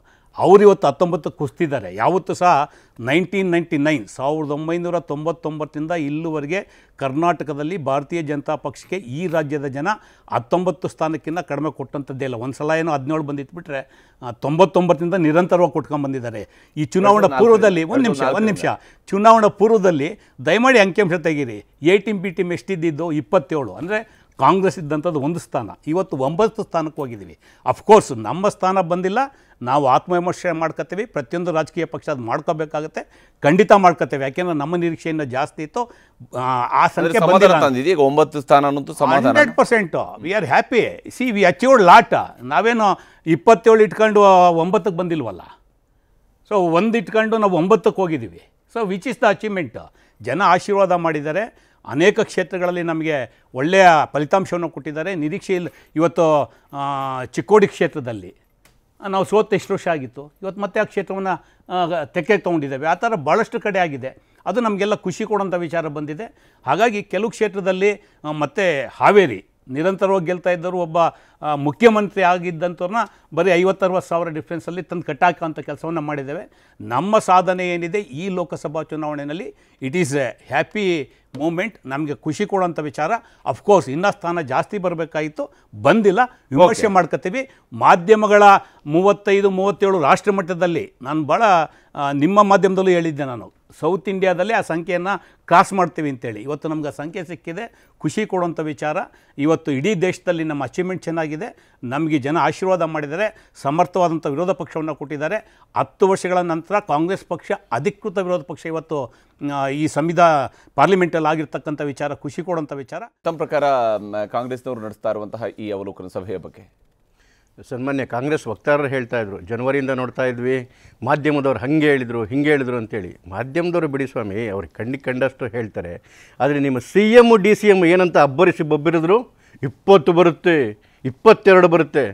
ಅವರು ಇವತ್ತು ಹತ್ತೊಂಬತ್ತು ಕುಸ್ತಿದ್ದಾರೆ ಯಾವತ್ತೂ ಸಹ ನೈನ್ಟೀನ್ ನೈಂಟಿ ನೈನ್ ಸಾವಿರದ ಒಂಬೈನೂರ ತೊಂಬತ್ತೊಂಬತ್ತಿಂದ ಇಲ್ಲಿವರೆಗೆ ಕರ್ನಾಟಕದಲ್ಲಿ ಭಾರತೀಯ ಜನತಾ ಪಕ್ಷಕ್ಕೆ ಈ ರಾಜ್ಯದ ಜನ ಹತ್ತೊಂಬತ್ತು ಸ್ಥಾನಕ್ಕಿಂತ ಕಡಿಮೆ ಕೊಟ್ಟಂಥದ್ದೇ ಇಲ್ಲ ಒಂದು ಸಲ ಏನೋ ಹದಿನೇಳು ಬಂದಿತ್ತು ಬಿಟ್ಟರೆ ತೊಂಬತ್ತೊಂಬತ್ತಿಂದ ನಿರಂತರವಾಗಿ ಕೊಟ್ಕೊಂಡು ಬಂದಿದ್ದಾರೆ ಈ ಚುನಾವಣಾ ಪೂರ್ವದಲ್ಲಿ ಒಂದು ನಿಮಿಷ ಒಂದು ನಿಮಿಷ ಚುನಾವಣಾ ಪೂರ್ವದಲ್ಲಿ ದಯಮಾಡಿ ಅಂಕಿಅಂಶ ತೆಗೀರಿ ಎ ಟಿಮ್ ಬಿ ಟೀಮ್ ಎಷ್ಟಿದ್ದಿದ್ದು ಇಪ್ಪತ್ತೇಳು ಅಂದರೆ ಕಾಂಗ್ರೆಸ್ ಇದ್ದಂಥದ್ದು ಒಂದು ಸ್ಥಾನ ಇವತ್ತು ಒಂಬತ್ತು ಸ್ಥಾನಕ್ಕೆ ಹೋಗಿದ್ದೀವಿ ಅಫ್ಕೋರ್ಸ್ ನಮ್ಮ ಸ್ಥಾನ ಬಂದಿಲ್ಲ ನಾವು ಆತ್ಮವಿಮರ್ಶೆ ಮಾಡ್ಕೋತೀವಿ ಪ್ರತಿಯೊಂದು ರಾಜಕೀಯ ಪಕ್ಷ ಅದು ಮಾಡ್ಕೋಬೇಕಾಗತ್ತೆ ಖಂಡಿತ ಮಾಡ್ಕೋತೇವೆ ಯಾಕೆಂದರೆ ನಮ್ಮ ನಿರೀಕ್ಷೆಯಿಂದ ಜಾಸ್ತಿ ಇತ್ತು ಆ ಸಂಖ್ಯೆ ಈಗ ಒಂಬತ್ತು ಸ್ಥಾನ hundred percent we are happy see we achieved lot ನಾವೇನು ಇಪ್ಪತ್ತೇಳು ಇಟ್ಕೊಂಡು ಒಂಬತ್ತಕ್ಕೆ ಬಂದಿಲ್ವಲ್ಲ ಸೊ ಒಂದು ಇಟ್ಕೊಂಡು ನಾವು ಒಂಬತ್ತಕ್ಕೆ ಹೋಗಿದ್ದೀವಿ so which is the achievement ಜನ ಆಶೀರ್ವಾದ ಮಾಡಿದ್ದಾರೆ ಅನೇಕ ಕ್ಷೇತ್ರಗಳಲ್ಲಿ ನಮಗೆ ಒಳ್ಳೆಯ ಫಲಿತಾಂಶವನ್ನು ಕೊಟ್ಟಿದ್ದಾರೆ ನಿರೀಕ್ಷೆ ಇಲ್ಲ ಇವತ್ತು ಚಿಕ್ಕೋಡಿ ಕ್ಷೇತ್ರದಲ್ಲಿ ನಾವು ಸೋತ ಎಷ್ಟು ವರ್ಷ ಆಗಿತ್ತು ಇವತ್ತು ಮತ್ತೆ ಆ ಕ್ಷೇತ್ರವನ್ನು ತೆಕ್ಕೆ ತೊಗೊಂಡಿದ್ದೇವೆ ಆ ಥರ ಭಾಳಷ್ಟು ಕಡೆ ಆಗಿದೆ ಅದು ನಮಗೆಲ್ಲ ಖುಷಿ ಕೊಡೋಂಥ ವಿಚಾರ ಬಂದಿದೆ ಹಾಗಾಗಿ ಕೆಲವು ಕ್ಷೇತ್ರದಲ್ಲಿ ಮತ್ತೆ ಹಾವೇರಿ ನಿರಂತರವಾಗಿ ಗೆಲ್ತಾ ಇದ್ದವರು ಒಬ್ಬ ಮುಖ್ಯಮಂತ್ರಿ ಆಗಿದ್ದಂಥವ್ರನ್ನ ಬರೀ ಐವತ್ತರವತ್ತು ಸಾವಿರ ಡಿಫ್ರೆನ್ಸಲ್ಲಿ ತಂದು ಕಟ್ಟಾಕೋಂಥ ಕೆಲಸವನ್ನು ಮಾಡಿದ್ದೇವೆ ನಮ್ಮ ಸಾಧನೆ ಏನಿದೆ ಈ ಲೋಕಸಭಾ ಚುನಾವಣೆಯಲ್ಲಿ it is a happy moment ನಮಗೆ ಖುಷಿ ಕೊಡೋಂಥ ವಿಚಾರ ಅಫ್ಕೋರ್ಸ್ ಇನ್ನೂ ಸ್ಥಾನ ಜಾಸ್ತಿ ಬರಬೇಕಾಗಿತ್ತು ಬಂದಿಲ್ಲ ವಿಮರ್ಶೆ ಮಾಡ್ಕೋತೀವಿ ಮಾಧ್ಯಮಗಳ ಮೂವತ್ತೈದು ಮೂವತ್ತೇಳು ಮಟ್ಟದಲ್ಲಿ ನಾನು ಭಾಳ ನಿಮ್ಮ ಮಾಧ್ಯಮದಲ್ಲೂ ಹೇಳಿದ್ದೆ ನಾನು ಸೌತ್ ಇಂಡಿಯಾದಲ್ಲಿ ಆ ಸಂಖ್ಯೆಯನ್ನು ಕ್ರಾಸ್ ಮಾಡ್ತೀವಿ ಅಂತೇಳಿ ಇವತ್ತು ನಮ್ಗೆ ಆ ಸಂಖ್ಯೆ ಸಿಕ್ಕಿದೆ ಖುಷಿ ಕೊಡುವಂಥ ವಿಚಾರ ಇವತ್ತು ಇಡೀ ದೇಶದಲ್ಲಿ ನಮ್ಮ ಅಚೀವ್ಮೆಂಟ್ ಚೆನ್ನಾಗಿದೆ ನಮಗೆ ಜನ ಆಶೀರ್ವಾದ ಮಾಡಿದರೆ ಸಮರ್ಥವಾದಂಥ ವಿರೋಧ ಪಕ್ಷವನ್ನು ಕೊಟ್ಟಿದ್ದಾರೆ ಹತ್ತು ವರ್ಷಗಳ ನಂತರ ಕಾಂಗ್ರೆಸ್ ಪಕ್ಷ ಅಧಿಕೃತ ವಿರೋಧ ಪಕ್ಷ ಇವತ್ತು ಈ ಸಂವಿಧಾ ಪಾರ್ಲಿಮೆಂಟಲ್ಲಿ ಆಗಿರ್ತಕ್ಕಂಥ ವಿಚಾರ ಖುಷಿ ಕೊಡುವಂಥ ವಿಚಾರ ತಮ್ಮ ಪ್ರಕಾರ ಕಾಂಗ್ರೆಸ್ನವರು ನಡೆಸ್ತಾ ಇರುವಂತಹ ಈ ಅವಲೋಕನ ಸಭೆಯ ಬಗ್ಗೆ ಸನ್ಮಾನ್ಯ ಕಾಂಗ್ರೆಸ್ ವಕ್ತಾರರು ಹೇಳ್ತಾ ಇದ್ರು ಜನವರಿಯಿಂದ ನೋಡ್ತಾ ಇದ್ವಿ ಮಾಧ್ಯಮದವ್ರು ಹಂಗೆ ಹೇಳಿದರು ಹಿಂಗೆ ಹೇಳಿದರು ಅಂತೇಳಿ ಮಾಧ್ಯಮದವರು ಬಿಡಿ ಸ್ವಾಮಿ ಅವ್ರಿಗೆ ಕಣ್ಣಿಗೆ ಕಂಡಷ್ಟು ಹೇಳ್ತಾರೆ ಆದರೆ ನಿಮ್ಮ C M D C M ಏನಂತ ಅಬ್ಬರಿಸಿ ಬಬ್ಬಿರಿದ್ರು ಇಪ್ಪತ್ತು ಬರುತ್ತೆ ಇಪ್ಪತ್ತೆರಡು ಬರುತ್ತೆ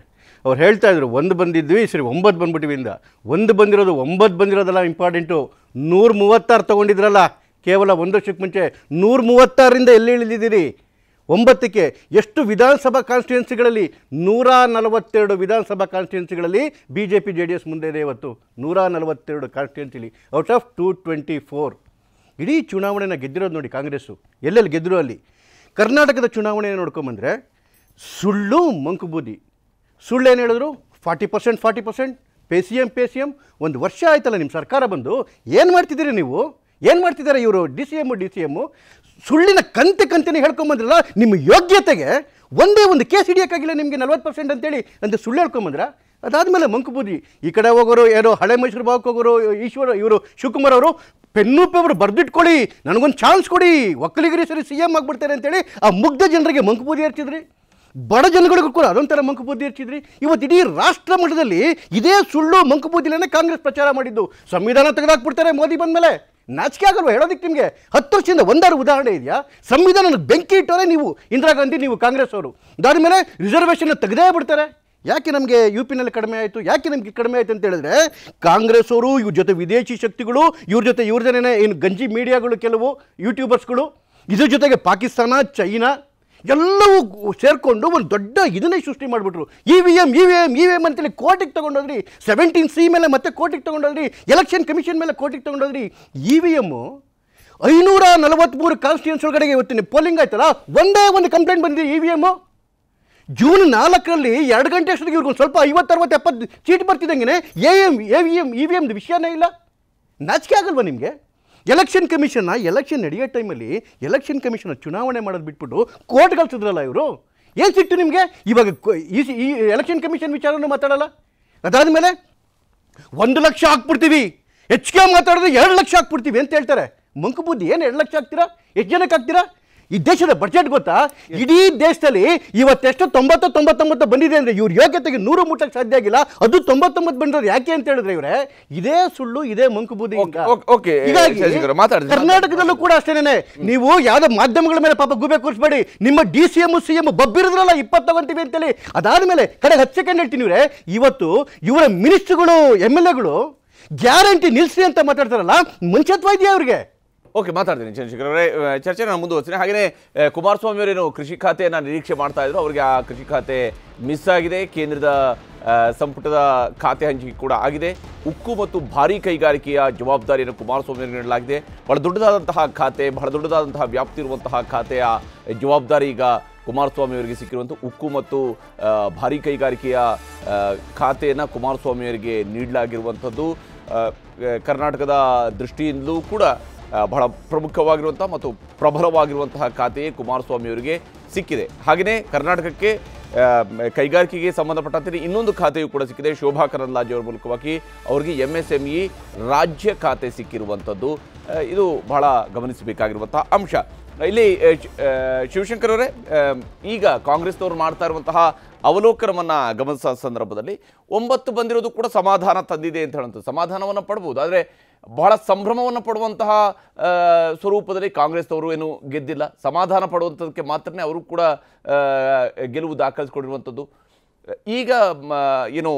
ಅವ್ರು ಹೇಳ್ತಾ ಇದ್ರು ಒಂದು ಬಂದಿದ್ವಿ ಸರಿ ಒಂಬತ್ತು ಬಂದ್ಬಿಟ್ಟಿವಿಂದ ಒಂದು ಬಂದಿರೋದು ಒಂಬತ್ತು ಬಂದಿರೋದಲ್ಲ ಇಂಪಾರ್ಟೆಂಟು ನೂರು ಮೂವತ್ತಾರು ತೊಗೊಂಡಿದ್ರಲ್ಲ ಕೇವಲ ಒಂದು ವರ್ಷಕ್ಕೆ ಮುಂಚೆ ನೂರು ಮೂವತ್ತಾರರಿಂದ ಎಲ್ಲಿ ಇಳಿದಿದ್ದೀರಿ ಒಂಬತ್ತಕ್ಕೆ ಎಷ್ಟು ವಿಧಾನಸಭಾ ಕಾನ್ಸ್ಟಿಟ್ಯೂನ್ಸಿಗಳಲ್ಲಿ ನೂರ ನಲವತ್ತೆರಡು ವಿಧಾನಸಭಾ ಕಾನ್ಸ್ಟಿಟ್ಯೂನ್ಸಿಗಳಲ್ಲಿ B J P J D S ಮುಂದೆ ಇದೆ ಇವತ್ತು ನೂರ ನಲವತ್ತೆರಡು ಕಾನ್ಸ್ಟಿಟ್ಯೂನ್ಸಿಲಿ out of two twenty four ಇಡೀ ಚುನಾವಣೆನ ಗೆದ್ದಿರೋದು ನೋಡಿ ಕಾಂಗ್ರೆಸ್ಸು ಎಲ್ಲೆಲ್ಲಿ ಗೆದ್ದರು ಅಲ್ಲಿ ಕರ್ನಾಟಕದ ಚುನಾವಣೆ ನೋಡ್ಕೊಂಬಂದರೆ ಸುಳ್ಳು ಮಂಕುಬೂದಿ ಸುಳ್ಳು ಏನು ಹೇಳಿದ್ರು forty percent forty percent pay C M pay C M ಒಂದು ವರ್ಷ ಆಯ್ತಲ್ಲ ನಿಮ್ಮ ಸರ್ಕಾರ ಬಂದು ಏನು ಮಾಡ್ತಿದ್ದೀರಿ ನೀವು ಏನು ಮಾಡ್ತಿದ್ದಾರೆ ಇವರು D C M D C M ಸುಳ್ಳಿನ ಕಂತೆ ಕಂತೆನೇ ಹೇಳ್ಕೊಂಬಂದ್ರಲ್ಲ ನಿಮ್ಮ ಯೋಗ್ಯತೆಗೆ ಒಂದೇ ಒಂದು ಕೇಸ್ ಹಿಡಿಯೋಕ್ಕಾಗಿಲ್ಲ ನಿಮಗೆ ನಲ್ವತ್ತು ಪರ್ಸೆಂಟ್ ಅಂತೇಳಿ ಅಂತ ಸುಳ್ಳು ಹೇಳ್ಕೊಂಬಂದ್ರ ಅದಾದಮೇಲೆ ಮಂಕುಬೂದಿ ಈ ಕಡೆ ಹೋಗೋರು ಯಾರೋ ಹಳೆ ಮೈಸೂರು ಭಾಗಕ್ಕೆ ಹೋಗೋರು ಈಶ್ವರ ಇವರು ಶಿವಕುಮಾರ್ ಅವರು ಪೆನ್ನು ಪೇಪರ್ ಬರೆದಿಟ್ಕೊಳ್ಳಿ ನನಗೊಂದು ಚಾನ್ಸ್ ಕೊಡಿ ಒಕ್ಕಲಿಗರಿ ಸರಿ ಸಿ ಎಮ್ ಆಗಿಬಿಡ್ತಾರೆ ಅಂತೇಳಿ ಆ ಮುಗ್ಧ ಜನರಿಗೆ ಮಂಕುಬೂದಿ ಹರ್ಚಿದ್ರಿ ಬಡ ಜನಗಳಿಗೂ ಕೂಡ ಅದೊಂಥರ ಮಂಕುಬೂದಿ ಹರ್ಚಿದ್ರಿ ಇವತ್ತು ಇಡೀ ರಾಷ್ಟ್ರ ಮಟ್ಟದಲ್ಲಿ ಇದೇ ಸುಳ್ಳು ಮಂಕುಬೂದಿಲೇ ಕಾಂಗ್ರೆಸ್ ಪ್ರಚಾರ ಮಾಡಿದ್ದು ಸಂವಿಧಾನ ತೆಗೆದಾಕ್ಬಿಡ್ತಾರೆ ಮೋದಿ ಬಂದ ಮೇಲೆ ನಾಚಿಕೆ ಆಗಲ್ವ ಹೇಳೋದಕ್ಕೆ ನಿಮಗೆ ಹತ್ತು ವರ್ಷದಿಂದ ಒಂದಾರು ಉದಾಹರಣೆ ಇದೆಯಾ ಸಂವಿಧಾನದ ಬೆಂಕಿ ಇಟ್ಟವರೇ ನೀವು ಇಂದಿರಾ ಗಾಂಧಿ ನೀವು ಕಾಂಗ್ರೆಸ್ ಅವರು ಅದಾದ ಮೇಲೆ ರಿಸರ್ವೇಷನ್ ತೆಗೆದೇ ಬಿಡ್ತಾರೆ ಯಾಕೆ ನಮಗೆ ಯು ಪಿನಲ್ಲಿ ಕಡಿಮೆ ಆಯಿತು ಯಾಕೆ ನಮಗೆ ಕಡಿಮೆ ಆಯಿತು ಅಂತ ಹೇಳಿದ್ರೆ ಕಾಂಗ್ರೆಸ್ ಅವರು ಇವ್ರ ಜೊತೆ ವಿದೇಶಿ ಶಕ್ತಿಗಳು ಇವ್ರ ಜೊತೆ ಇವ್ರದೇನೇ ಏನು ಗಂಜಿ ಮೀಡಿಯಾಗಳು ಕೆಲವು ಯೂಟ್ಯೂಬರ್ಸ್ಗಳು ಇದ್ರ ಜೊತೆಗೆ ಪಾಕಿಸ್ತಾನ ಚೈನಾ ಎಲ್ಲವೂ ಸೇರಿಕೊಂಡು ಒಂದು ದೊಡ್ಡ ಇದನ್ನೇ ಸೃಷ್ಟಿ ಮಾಡಿಬಿಟ್ರು E e V M E e V M E e V M ಅಂತೇಳಿ ಕೋರ್ಟಿಗೆ ತೊಗೊಂಡೋದ್ರಿ ಸೆವೆಂಟೀನ್ ಸಿ ಮೇಲೆ ಮತ್ತೆ ಕೋರ್ಟಿಗೆ ತೊಗೊಂಡೋದ್ರಿ ಎಲೆಕ್ಷನ್ ಕಮಿಷನ್ ಮೇಲೆ ಕೋರ್ಟಿಗೆ ತೊಗೊಂಡೋದ್ರಿ ಇ ವಿ ಎಮ್ಮು ಐನೂರ ನಲವತ್ತ್ಮೂರು ಕಾನ್ಸ್ಟಿಟ್ಯೂನ್ಸ್ ಇವತ್ತಿನ ಪೋಲಿಂಗ್ ಆಯ್ತಲ್ಲ ಒಂದೇ ಒಂದು ಕಂಪ್ಲೇಂಟ್ ಬಂದಿದೆ ಇ ವಿ ಎಮ್ಮು ಜೂನ್ ನಾಲ್ಕರಲ್ಲಿ ಎರಡು ಗಂಟೆ ಅಷ್ಟೊತ್ತಿಗೆ ಇವ್ರಿಗೊಂದು ಸ್ವಲ್ಪ ಐವತ್ತರವತ್ತು ಎಪ್ಪತ್ತು ಚೀಟ್ ಬರ್ತಿದ್ದಂಗೆ A M A V M E V ಎಮ್ದು ವಿಷಯನೇ ಇಲ್ಲ ನಾಚಿಕೆ ಆಗಲ್ವಾ ನಿಮಗೆ ಎಲೆಕ್ಷನ್ ಕಮಿಷನ್ನ ಎಲೆಕ್ಷನ್ ನಡೆಯೋ ಟೈಮಲ್ಲಿ ಎಲೆಕ್ಷನ್ ಕಮಿಷನ್ನ ಚುನಾವಣೆ ಮಾಡೋದು ಬಿಟ್ಬಿಟ್ಟು ಕೋರ್ಟ್ ಕಳಿಸಿದ್ರಲ್ಲ ಇವರು ಏನು ಸಿಕ್ತು ನಿಮಗೆ ಇವಾಗ ಈ ಎಲೆಕ್ಷನ್ ಕಮಿಷನ್ ವಿಚಾರನೂ ಮಾತಾಡಲ್ಲ ಅದಾದ ಮೇಲೆ ಒಂದು ಲಕ್ಷ ಹಾಕ್ಬಿಡ್ತೀವಿ ಹೆಚ್ಚಿಗೆ ಮಾತಾಡಿದ್ರೆ ಎರಡು ಲಕ್ಷ ಹಾಕ್ಬಿಡ್ತೀವಿ ಅಂತ ಹೇಳ್ತಾರೆ ಮಂಕು ಬುದ್ಧಿ ಏನು ಎರಡು ಲಕ್ಷ ಹಾಕ್ತೀರಾ ಎಷ್ಟು ಜನಕ್ಕೆ ಹಾಕ್ತೀರಾ ಈ ದೇಶದ ಬಜೆಟ್ ಗೊತ್ತಾ ಇಡೀ ದೇಶದಲ್ಲಿ ಇವತ್ತೆಷ್ಟು ತೊಂಬತ್ತು ತೊಂಬತ್ತೊಂಬತ್ತು ಬಂದಿದೆ ಅಂದ್ರೆ ಇವ್ರ ಯೋಗ್ಯತೆಗೆ ನೂರು ಮುಟ್ಟಕ್ಕೆ ಸಾಧ್ಯ ಆಗಿಲ್ಲ ಅದು ತೊಂಬತ್ತೊಂಬತ್ತು ಬಂದಿರೋದು ಯಾಕೆ ಅಂತ ಹೇಳಿದ್ರೆ ಇವರೇ ಇದೇ ಸುಳ್ಳು ಇದೇ ಮಂಕುಬೂದಿ ಕರ್ನಾಟಕದಲ್ಲೂ ಕೂಡ ಅಷ್ಟೇನೆ ನೀವು ಯಾವುದೋ ಮಾಧ್ಯಮಗಳ ಮೇಲೆ ಪಾಪ ಗೂಬೆ ಕೂರಿಸಬೇಡಿ ನಿಮ್ಮ D C M C M ಬಬ್ಬಿರೋದ್ರಲ್ಲ ಇಪ್ಪತ್ತು ತಗೊಂತೀವಿ ಅಂತೇಳಿ ಅದಾದ್ಮೇಲೆ ಕಡೆ ಹತ್ತು ಸೆಕೆಂಡ್ ಹೇಳ್ತೀನಿ ಇವರೇ ಇವತ್ತು ಇವರ ಮಿನಿಸ್ಟ್ರುಗಳು ಎಮ್ ಎಲ್ ಎಗಳು ಗ್ಯಾರಂಟಿ ನಿಲ್ಸಿ ಅಂತ ಮಾತಾಡ್ತಾರಲ್ಲ ಮುಂಚತ್ವ ಇದೆಯಾ ಅವ್ರಿಗೆ ಓಕೆ ಮಾತಾಡ್ತೀನಿ ಚಂದ್ರಶೇಖರ್ ಅವರೇ ಚರ್ಚೆ ನಾನು ಮುಂದುವರ್ತೀನಿ ಹಾಗೆಯೇ ಕುಮಾರಸ್ವಾಮಿ ಅವರೇನು ಕೃಷಿ ಖಾತೆಯನ್ನು ನಿರೀಕ್ಷೆ ಮಾಡ್ತಾ ಇದ್ರು ಅವರಿಗೆ ಆ ಕೃಷಿ ಖಾತೆ ಮಿಸ್ ಆಗಿದೆ ಕೇಂದ್ರದ ಸಂಪುಟದ ಖಾತೆ ಹಂಚಿಕೆ ಕೂಡ ಆಗಿದೆ ಉಕ್ಕು ಮತ್ತು ಭಾರಿ ಕೈಗಾರಿಕೆಯ ಜವಾಬ್ದಾರಿಯನ್ನು ಕುಮಾರಸ್ವಾಮಿ ಅವರಿಗೆ ನೀಡಲಾಗಿದೆ ಬಹಳ ದೊಡ್ಡದಾದಂತಹ ಖಾತೆ ಬಹಳ ದೊಡ್ಡದಾದಂತಹ ವ್ಯಾಪ್ತಿ ಇರುವಂತಹ ಖಾತೆಯ ಜವಾಬ್ದಾರಿ ಈಗ ಕುಮಾರಸ್ವಾಮಿ ಅವರಿಗೆ ಸಿಕ್ಕಿರುವಂಥ ಉಕ್ಕು ಮತ್ತು ಭಾರಿ ಕೈಗಾರಿಕೆಯ ಖಾತೆಯನ್ನು ಕುಮಾರಸ್ವಾಮಿ ಅವರಿಗೆ ನೀಡಲಾಗಿರುವಂಥದ್ದು ಕರ್ನಾಟಕದ ದೃಷ್ಟಿಯಿಂದಲೂ ಕೂಡ ಬಹಳ ಪ್ರಮುಖವಾಗಿರುವಂಥ ಮತ್ತು ಪ್ರಬಲವಾಗಿರುವಂತಹ ಖಾತೆಯೇ ಅವರಿಗೆ ಸಿಕ್ಕಿದೆ ಹಾಗೆಯೇ ಕರ್ನಾಟಕಕ್ಕೆ ಕೈಗಾರಿಕೆಗೆ ಸಂಬಂಧಪಟ್ಟಂತೆ ಇನ್ನೊಂದು ಖಾತೆಯೂ ಕೂಡ ಸಿಕ್ಕಿದೆ ಶೋಭಾ ಕರಂದ್ಲಾಜೆ ಅವರ ಮೂಲಕವಾಗಿ ಅವರಿಗೆ M S M E e ರಾಜ್ಯ ಖಾತೆ ಸಿಕ್ಕಿರುವಂಥದ್ದು ಇದು ಬಹಳ ಗಮನಿಸಬೇಕಾಗಿರುವಂಥ ಅಂಶ ಇಲ್ಲಿ ಶಿವಶಂಕರ್ ಅವರೇ ಈಗ ಕಾಂಗ್ರೆಸ್ನವರು ಮಾಡ್ತಾ ಇರುವಂತಹ ಅವಲೋಕನವನ್ನು ಗಮನಿಸಿದ ಸಂದರ್ಭದಲ್ಲಿ ಒಂಬತ್ತು ಬಂದಿರೋದು ಕೂಡ ಸಮಾಧಾನ ತಂದಿದೆ ಅಂತ ಹೇಳುವಂಥ ಸಮಾಧಾನವನ್ನು ಪಡ್ಬೋದು ಆದರೆ ಬಹಳ ಸಂಭ್ರಮವನ್ನು ಪಡುವಂತಹ ಸ್ವರೂಪದಲ್ಲಿ ಕಾಂಗ್ರೆಸ್ನವರು ಏನು ಗೆದ್ದಿಲ್ಲ ಸಮಾಧಾನ ಪಡುವಂಥದಕ್ಕೆ ಮಾತ್ರನೇ ಅವರು ಕೂಡ ಗೆಲುವು ದಾಖಲಿಸಿಕೊಂಡಿರುವಂಥದ್ದು ಈಗ ಏನು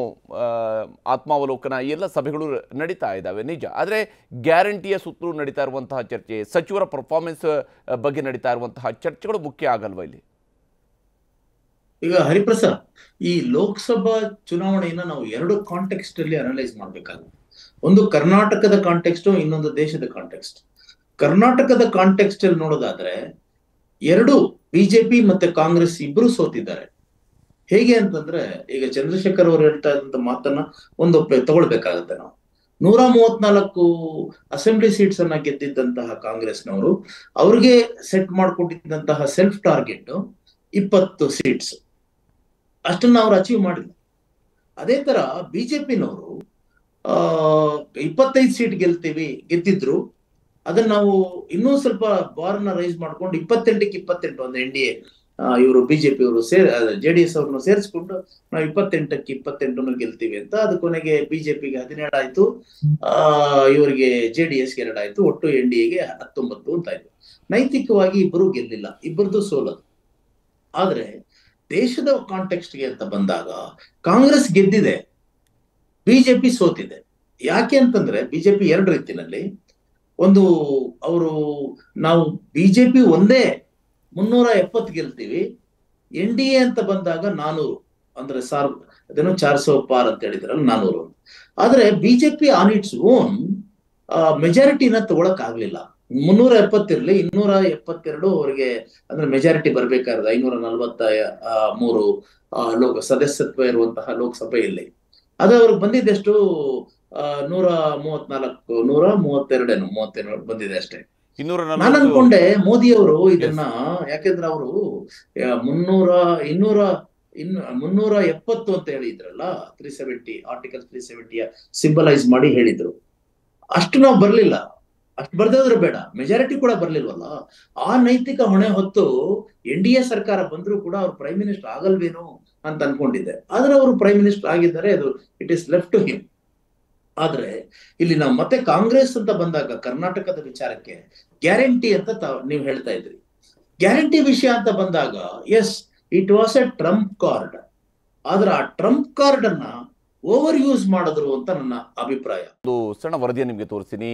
ಆತ್ಮಾವಲೋಕನ ಎಲ್ಲ ಸಭೆಗಳು ನಡೀತಾ ಇದ್ದಾವೆ ನಿಜ ಆದರೆ ಗ್ಯಾರಂಟಿಯ ಸುತ್ತಲೂ ನಡೀತಾ ಇರುವಂತಹ ಚರ್ಚೆ ಸಚಿವರ ಪರ್ಫಾರ್ಮೆನ್ಸ್ ಬಗ್ಗೆ ನಡೀತಾ ಇರುವಂತಹ ಚರ್ಚೆಗಳು ಮುಖ್ಯ ಆಗಲ್ವಾ ಇಲ್ಲಿ ಈಗ ಹರಿಪ್ರಸಾದ್ ಈ ಲೋಕಸಭಾ ಚುನಾವಣೆಯನ್ನ ನಾವು ಎರಡು ಕಾಂಟೆಕ್ಸ್ಟ್ ಅಲ್ಲಿ ಅನಲೈಸ್ ಮಾಡ್ಬೇಕಾಗುತ್ತೆ ಒಂದು ಕರ್ನಾಟಕದ ಕಾಂಟೆಕ್ಸ್ಟ್ ಇನ್ನೊಂದು ದೇಶದ ಕಾಂಟೆಕ್ಸ್ಟ್ ಕರ್ನಾಟಕದ ಕಾಂಟೆಕ್ಸ್ಟ್ ಅಲ್ಲಿ ನೋಡೋದಾದ್ರೆ ಎರಡು ಬಿಜೆಪಿ ಮತ್ತೆ ಕಾಂಗ್ರೆಸ್ ಇಬ್ರು ಸೋತಿದ್ದಾರೆ ಹೇಗೆ ಅಂತಂದ್ರೆ ಈಗ ಚಂದ್ರಶೇಖರ್ ಅವರು ಹೇಳ್ತಾ ಇದ್ದಂತ ಮಾತನ್ನ ಒಂದು ತಗೊಳ್ಬೇಕಾಗತ್ತೆ ನಾವು ನೂರ ಮೂವತ್ನಾಲ್ಕು ಅಸೆಂಬ್ಲಿ ಸೀಟ್ಸ್ ಅನ್ನ ಗೆದ್ದಿದ್ದಂತಹ ಕಾಂಗ್ರೆಸ್ನವರು ಅವ್ರಿಗೆ ಸೆಟ್ ಮಾಡಿಕೊಟ್ಟಿದ್ದಂತಹ ಸೆಲ್ಫ್ ಟಾರ್ಗೆಟ್ ಇಪ್ಪತ್ತು ಸೀಟ್ಸ್ ಅಷ್ಟನ್ನ ಅವ್ರು ಅಚೀವ್ ಮಾಡಿಲ್ಲ ಅದೇ ತರ ಬಿಜೆಪಿನವರು ಆ ಇಪ್ಪತ್ತೈದು ಸೀಟ್ ಗೆಲ್ತೀವಿ ಗೆದ್ದಿದ್ರು ಅದನ್ನ ನಾವು ಇನ್ನೂ ಸ್ವಲ್ಪ ಬಾರ್ನ ರೈಸ್ ಮಾಡ್ಕೊಂಡು ಇಪ್ಪತ್ತೆಂಟಕ್ಕೆ ಇಪ್ಪತ್ತೆಂಟು ಒಂದು ಎನ್ ಡಿ ಎ ಇವರು ಬಿಜೆಪಿ ಅವರು ಸೇರ್ ಜೆ ಡಿ ಎಸ್ ಅವ್ರನ್ನ ಸೇರಿಸ್ಕೊಂಡು ನಾವು ಇಪ್ಪತ್ತೆಂಟಕ್ಕೆ ಇಪ್ಪತ್ತೆಂಟನ್ನು ಗೆಲ್ತೀವಿ ಅಂತ ಅದು ಕೊನೆಗೆ ಬಿಜೆಪಿಗೆ ಹದಿನೇಳು ಆಯ್ತು ಆ ಇವರಿಗೆ ಜೆ ಡಿ ಎಸ್ಗೆ ಎರಡಾಯ್ತು ಒಟ್ಟು ಎನ್ ಡಿ ಎಗೆ ಹತ್ತೊಂಬತ್ತು ಆಯ್ತು ನೈತಿಕವಾಗಿ ಇಬ್ಬರು ಗೆಲ್ಲಿಲ್ಲ ಇಬ್ಬರದ್ದು ಸೋಲದು ಆದ್ರೆ ದೇಶದ ಕಾಂಟೆಕ್ಸ್ಟ್ಗೆ ಅಂತ ಬಂದಾಗ ಕಾಂಗ್ರೆಸ್ ಗೆದ್ದಿದೆ ಬಿಜೆಪಿ ಸೋತಿದೆ ಯಾಕೆ ಅಂತಂದ್ರೆ ಬಿಜೆಪಿ ಎರಡು ರೀತಿನಲ್ಲಿ ಒಂದು ಅವರು ನಾವು ಬಿಜೆಪಿ ಒಂದೇ ಮುನ್ನೂರ ಎಪ್ಪತ್ ಗೆಲ್ತೀವಿ ಎನ್ ಡಿ ಎ ಅಂತ ಬಂದಾಗ ನಾನೂರು ಅಂದ್ರೆ ಸಾರ್ ಅದೇನು ಚಾರ್ ಸೋ ಪಾರ್ ಅಂತ ಹೇಳಿದ್ರಲ್ಲ ನಾನೂರು ಆದ್ರೆ ಬಿಜೆಪಿ ಆನ್ ಇಟ್ಸ್ ಓನ್ ಮೆಜಾರಿಟಿನ ತಗೊಳಕ್ ಆಗ್ಲಿಲ್ಲ ಮುನ್ನೂರ ಎಪ್ಪತ್ತಿರ್ಲಿ ಇನ್ನೂರ ಎಪ್ಪತ್ತೆರಡು ಅವರಿಗೆ ಅಂದ್ರೆ ಮೆಜಾರಿಟಿ ಬರ್ಬೇಕಾದ್ರೆ ಐನೂರ ನಲ್ವತ್ತ ಮೂರು ಲೋಕ ಸದಸ್ಯತ್ವ ಇರುವಂತಹ ಲೋಕಸಭೆಯಲ್ಲಿ ಅದು ಅವ್ರಿಗೆ ಬಂದಿದ್ದೆಷ್ಟು ನೂರ ಮೂವತ್ನಾಲ್ಕು ನೂರ ಮೂವತ್ತೆರಡೇನು ಮೂವತ್ತೆರಡು ಬಂದಿದೆ ಅಷ್ಟೇ ನಾನು ಅನ್ಕೊಂಡೆ ಮೋದಿ ಅವರು ಇದನ್ನ ಯಾಕೆಂದ್ರೆ ಅವರು ಮುನ್ನೂರ ಇನ್ನೂರ ಇನ್ ಮುನ್ನೂರ ಎಪ್ಪತ್ತು ಅಂತ ಹೇಳಿದ್ರಲ್ಲ ತ್ರೀ ಸೆವೆಂಟಿ ಆರ್ಟಿಕಲ್ ತ್ರೀ ಸೆವೆಂಟಿಯ ಸಿಂಬಲೈಸ್ ಮಾಡಿ ಹೇಳಿದ್ರು ಅಷ್ಟು ನಾವು ಬರ್ಲಿಲ್ಲ ಅಷ್ಟು ಬರ್ದಾದ್ರು ಬೇಡ ಮೆಜಾರಿಟಿ ಕೂಡ ಬರ್ಲಿಲ್ವಲ್ಲ ಆ ನೈತಿಕ ಹೊಣೆ ಹೊತ್ತು ಎನ್ ಡಿ ಎ ಸರ್ಕಾರ ಬಂದ್ರು ಕೂಡ ಅವ್ರು ಪ್ರೈಮ್ ಮಿನಿಸ್ಟರ್ ಆಗಲ್ವೇನೋ ಅಂತ ಅನ್ಕೊಂಡಿದ್ದೆ ಆದ್ರೆ ಅವರು ಪ್ರೈಮ್ ಮಿನಿಸ್ಟರ್ ಆಗಿದ್ದಾರೆ ಅದು it is left to him ಆದ್ರೆ ಇಲ್ಲಿ ನಾವು ಮತ್ತೆ ಕಾಂಗ್ರೆಸ್ ಅಂತ ಬಂದಾಗ ಕರ್ನಾಟಕದ ವಿಚಾರಕ್ಕೆ ಗ್ಯಾರಂಟಿ ಅಂತ ನೀವು ಹೇಳ್ತಾ ಇದ್ರಿ ಗ್ಯಾರಂಟಿ ವಿಷಯ ಅಂತ ಬಂದಾಗ as it was a trump card ಆದ್ರೆ ಆ ಟ್ರಂಪ್ ಕಾರ್ಡ್ ಅನ್ನ ಓವರ್ ಯೂಸ್ ಮಾಡಿದ್ರು ಅಂತ ನನ್ನ ಅಭಿಪ್ರಾಯ ಒಂದು ಸಣ್ಣ ವರದಿಯನ್ನು ನಿಮಗೆ ತೋರಿಸ್ತೀನಿ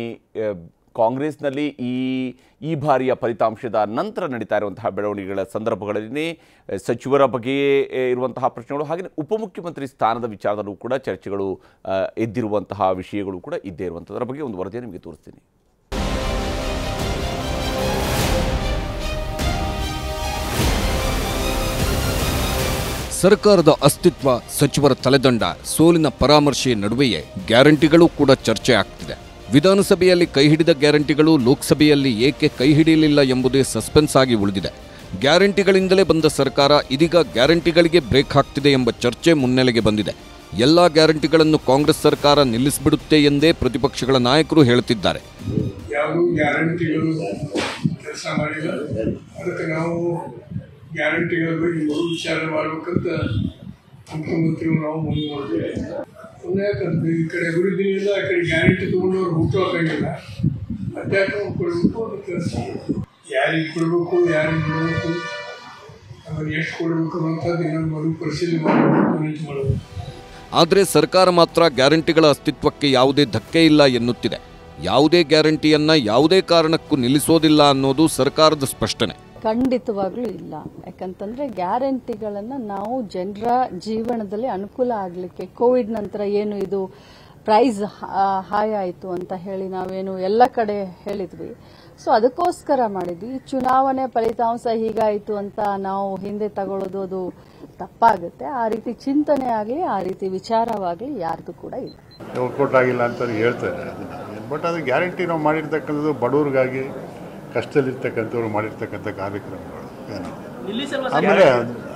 ಕಾಂಗ್ರೆಸ್ನಲ್ಲಿ ಈ ಈ ಬಾರಿಯ ಫಲಿತಾಂಶದ ನಂತರ ನಡೀತಾ ಇರುವಂತಹ ಬೆಳವಣಿಗೆಗಳ ಸಂದರ್ಭಗಳಲ್ಲಿ ಸಚಿವರ ಬಗ್ಗೆಯೇ ಇರುವಂತಹ ಪ್ರಶ್ನೆಗಳು ಹಾಗೆ ಉಪಮುಖ್ಯಮಂತ್ರಿ ಸ್ಥಾನದ ವಿಚಾರದಲ್ಲೂ ಕೂಡ ಚರ್ಚೆಗಳು ಎದ್ದಿರುವಂತಹ ವಿಷಯಗಳು ಕೂಡ ಇದ್ದೇ ಇರುವಂಥದ್ರ ಬಗ್ಗೆ ಒಂದು ವರದಿಯನ್ನು ನಿಮಗೆ ತೋರಿಸ್ತೀನಿ ಸರ್ಕಾರದ ಅಸ್ತಿತ್ವ ಸಚಿವರ ತಲೆದಂಡ ಸೋಲಿನ ಪರಾಮರ್ಶೆಯ ನಡುವೆಯೇ ಗ್ಯಾರಂಟಿಗಳು ಕೂಡ ಚರ್ಚೆ ಆಗ್ತಿದೆ ವಿಧಾನಸಭೆಯಲ್ಲಿ ಕೈ ಹಿಡಿದ ಗ್ಯಾರಂಟಿಗಳು ಲೋಕಸಭೆಯಲ್ಲಿ ಏಕೆ ಕೈ ಹಿಡಿಯಲಿಲ್ಲ ಎಂಬುದೇ ಸಸ್ಪೆನ್ಸ್ ಆಗಿ ಉಳಿದಿದೆ ಗ್ಯಾರಂಟಿಗಳಿಂದಲೇ ಬಂದ ಸರ್ಕಾರ ಇದೀಗ ಗ್ಯಾರಂಟಿಗಳಿಗೆ ಬ್ರೇಕ್ ಹಾಕ್ತಿದೆ ಎಂಬ ಚರ್ಚೆ ಮುನ್ನೆಲೆಗೆ ಬಂದಿದೆ ಎಲ್ಲ ಗ್ಯಾರಂಟಿಗಳನ್ನು ಕಾಂಗ್ರೆಸ್ ಸರ್ಕಾರ ನಿಲ್ಲಿಸಿಬಿಡುತ್ತೆ ಎಂದೇ ಪ್ರತಿಪಕ್ಷಗಳ ನಾಯಕರು ಹೇಳುತ್ತಿದ್ದಾರೆ ಗ್ಯಾರಂಟಿಗಳ ನಾವು ಮುಂದುವರೆದಿದೆ ಸುಮ್ಮನೆ ಈ ಕಡೆ ಅಭಿವೃದ್ಧಿ ಇಲ್ಲ ಆ ಕಡೆ ಗ್ಯಾರಂಟಿ ತೊಗೊಂಡು ಅವ್ರು ಹುಟ್ಟು ಹಾಕಂಗಿಲ್ಲ ಅಧ್ಯಾತ್ಮ ಕೊಡಬೇಕು ಅದು ಕೆಲಸ ಯಾರಿಗೆ ಕೊಡಬೇಕು ಯಾರಿಗೆ ಬಿಡಬೇಕು ಅವ್ರು ಎಷ್ಟು ಕೊಡಬೇಕು ಅನ್ನೋಂಥದ್ದು ಇನ್ನೊಂದು ಮರು ಪರಿಶೀಲನೆ ಮಾಡಬೇಕು ಮನವಿ ಮಾಡಬೇಕು ಆದರೆ ಸರ್ಕಾರ ಮಾತ್ರ ಗ್ಯಾರಂಟಿಗಳ ಅಸ್ತಿತ್ವಕ್ಕೆ ಯಾವುದೇ ಧಕ್ಕೆ ಇಲ್ಲ ಎನ್ನುತ್ತಿದೆ ಯಾವುದೇ ಗ್ಯಾರಂಟಿಯನ್ನು ಯಾವುದೇ ಕಾರಣಕ್ಕೂ ನಿಲ್ಲಿಸೋದಿಲ್ಲ ಅನ್ನೋದು ಸರ್ಕಾರದ ಸ್ಪಷ್ಟನೆ ಖಂಡಿತವಾಗ್ಲೂ ಇಲ್ಲ ಯಾಕಂತಂದ್ರೆ ಗ್ಯಾರಂಟಿಗಳನ್ನ ನಾವು ಜನರ ಜೀವನದಲ್ಲಿ ಅನುಕೂಲ ಆಗ್ಲಿಕ್ಕೆ ಕೋವಿಡ್ ನಂತರ ಏನು ಇದು ಪ್ರೈಸ್ ಹಾಯ್ ಆಯಿತು ಅಂತ ಹೇಳಿ ನಾವೇನು ಎಲ್ಲ ಕಡೆ ಹೇಳಿದ್ವಿ ಸೊ ಅದಕ್ಕೋಸ್ಕರ ಮಾಡಿದ್ವಿ ಚುನಾವಣೆ ಫಲಿತಾಂಶ ಹೀಗಾಯಿತು ಅಂತ ನಾವು ಹಿಂದೆ ತಗೊಳ್ಳೋದು ಅದು ತಪ್ಪಾಗುತ್ತೆ ಆ ರೀತಿ ಚಿಂತನೆ ಆಗಲಿ ಆ ರೀತಿ ವಿಚಾರವಾಗಲಿ ಯಾರ್ದು ಕೂಡ ಇಲ್ಲ ವರ್ಕೌಟ್ ಆಗಿಲ್ಲ ಅಂತ ಹೇಳ್ತಾರೆ ಬಟ್ ಅದು ಗ್ಯಾರಂಟಿ ನಾವು ಮಾಡಿರ್ತಕ್ಕಂಥದ್ದು ಬಡವ್ರಿಗಾಗಿ ಕಷ್ಟದಲ್ಲಿರ್ತಕ್ಕಂಥವ್ರು ಮಾಡಿರ್ತಕ್ಕಂಥ ಕಾರ್ಯಕ್ರಮಗಳು ಏನು ಆಮೇಲೆ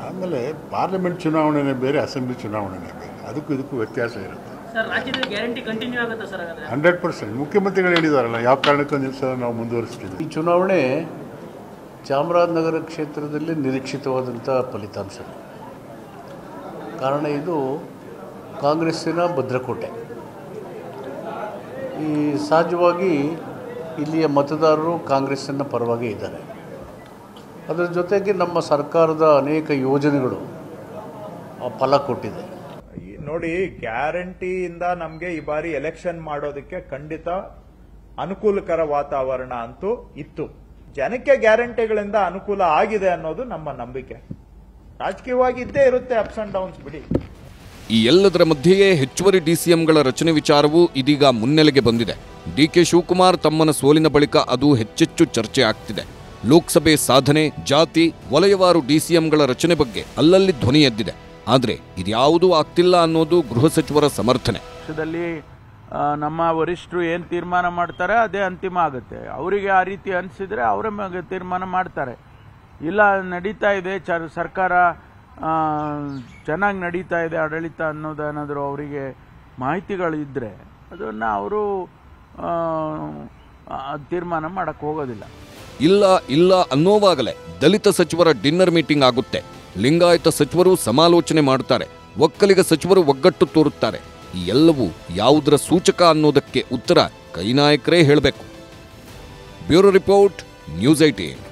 ಆಮೇಲೆ ಪಾರ್ಲಿಮೆಂಟ್ ಚುನಾವಣೆನೇ ಬೇರೆ ಅಸೆಂಬ್ಲಿ ಚುನಾವಣೆನೇ ಬೇರೆ ಅದಕ್ಕೂ ಇದಕ್ಕೂ ವ್ಯತ್ಯಾಸ ಇರುತ್ತೆ ಹಂಡ್ರೆಡ್ ಪರ್ಸೆಂಟ್ ಮುಖ್ಯಮಂತ್ರಿಗಳು ಹೇಳಿದಾರಲ್ಲ ಯಾವ ಕಾರಣಕ್ಕೂ ನಿಲ್ಸಲ್ಲ ನಾವು ಮುಂದುವರಿಸ್ತೀವಿ ಈ ಚುನಾವಣೆ ಚಾಮರಾಜನಗರ ಕ್ಷೇತ್ರದಲ್ಲಿ ನಿರೀಕ್ಷಿತವಾದಂಥ ಫಲಿತಾಂಶ ಕಾರಣ ಇದು ಕಾಂಗ್ರೆಸ್ಸಿನ ಭದ್ರಕೋಟೆ ಈ ಸಹಜವಾಗಿ ಇಲ್ಲಿಯ ಮತದಾರರು ಕಾಂಗ್ರೆಸ್ಸಿನ ಪರವಾಗಿ ಇದ್ದಾರೆ ಅದರ ಜೊತೆಗೆ ನಮ್ಮ ಸರ್ಕಾರದ ಅನೇಕ ಯೋಜನೆಗಳು ಫಲ ಕೊಟ್ಟಿದೆ ನೋಡಿ ಗ್ಯಾರಂಟಿಯಿಂದ ನಮಗೆ ಈ ಬಾರಿ ಎಲೆಕ್ಷನ್ ಮಾಡೋದಕ್ಕೆ ಖಂಡಿತ ಅನುಕೂಲಕರ ವಾತಾವರಣ ಅಂತೂ ಇತ್ತು ಜನಕ್ಕೆ ಗ್ಯಾರಂಟಿಗಳಿಂದ ಅನುಕೂಲ ಆಗಿದೆ ಅನ್ನೋದು ನಮ್ಮ ನಂಬಿಕೆ ರಾಜಕೀಯವಾಗಿ ಇದ್ದೇ ಇರುತ್ತೆ ಅಪ್ಸ್ ಅಂಡ್ ಡೌನ್ಸ್ ಬಿಡಿ ಈ ಎಲ್ಲದರ ಮಧ್ಯೆಯೇ ಹೆಚ್ಚುವರಿ ಡಿಸಿಎಂಗಳ ರಚನೆ ವಿಚಾರವೂ ಇದೀಗ ಮುನ್ನೆಲೆಗೆ ಬಂದಿದೆ ಡಿ ಕೆ ಶಿವಕುಮಾರ್ ತಮ್ಮನ ಸೋಲಿನ ಬಳಿಕ ಅದು ಹೆಚ್ಚೆಚ್ಚು ಚರ್ಚೆ ಆಗ್ತಿದೆ ಲೋಕಸಭೆ ಸಾಧನೆ ಜಾತಿ ವಲಯವಾರು ಡಿಸಿಎಂಗಳ ರಚನೆ ಬಗ್ಗೆ ಅಲ್ಲಲ್ಲಿ ಧ್ವನಿ ಎದ್ದಿದೆ ಆದರೆ ಇದ್ಯಾವುದೂ ಆಗ್ತಿಲ್ಲ ಅನ್ನೋದು ಗೃಹ ಸಚಿವರ ಸಮರ್ಥನೆ ಪಕ್ಷದಲ್ಲಿ ನಮ್ಮ ವರಿಷ್ಠರು ಏನು ತೀರ್ಮಾನ ಮಾಡ್ತಾರೆ ಅದೇ ಅಂತಿಮ ಆಗುತ್ತೆ ಅವರಿಗೆ ಆ ರೀತಿ ಅನಿಸಿದರೆ ಅವರ ಮೇಲೆ ತೀರ್ಮಾನ ಮಾಡ್ತಾರೆ ಇಲ್ಲ ನಡೀತಾ ಇದೆ ಚರ್ ಸರ್ಕಾರ ಚೆನ್ನಾಗಿ ನಡೀತಾ ಇದೆ ಆಡಳಿತ ಅನ್ನೋದೇನಾದರೂ ಅವರಿಗೆ ಮಾಹಿತಿಗಳಿದ್ದರೆ ಅದನ್ನು ಅವರು ತೀರ್ಮಾನ ಮಾಡಕ್ಕೆ ಹೋಗೋದಿಲ್ಲ ಇಲ್ಲ ಇಲ್ಲ ಅನ್ನೋವಾಗಲೇ ದಲಿತ ಸಚಿವರ ಡಿನ್ನರ್ ಮೀಟಿಂಗ್ ಆಗುತ್ತೆ ಲಿಂಗಾಯತ ಸಚಿವರು ಸಮಾಲೋಚನೆ ಮಾಡುತ್ತಾರೆ ಒಕ್ಕಲಿಗ ಸಚಿವರು ಒಗ್ಗಟ್ಟು ತೋರುತ್ತಾರೆ ಈ ಎಲ್ಲವೂ ಯಾವುದರ ಸೂಚಕ ಅನ್ನೋದಕ್ಕೆ ಉತ್ತರ ಕೈನಾಯಕರೇ ಹೇಳಬೇಕು ಬ್ಯೂರೋ ರಿಪೋರ್ಟ್ ನ್ಯೂಸ್ ಐಟೀನ್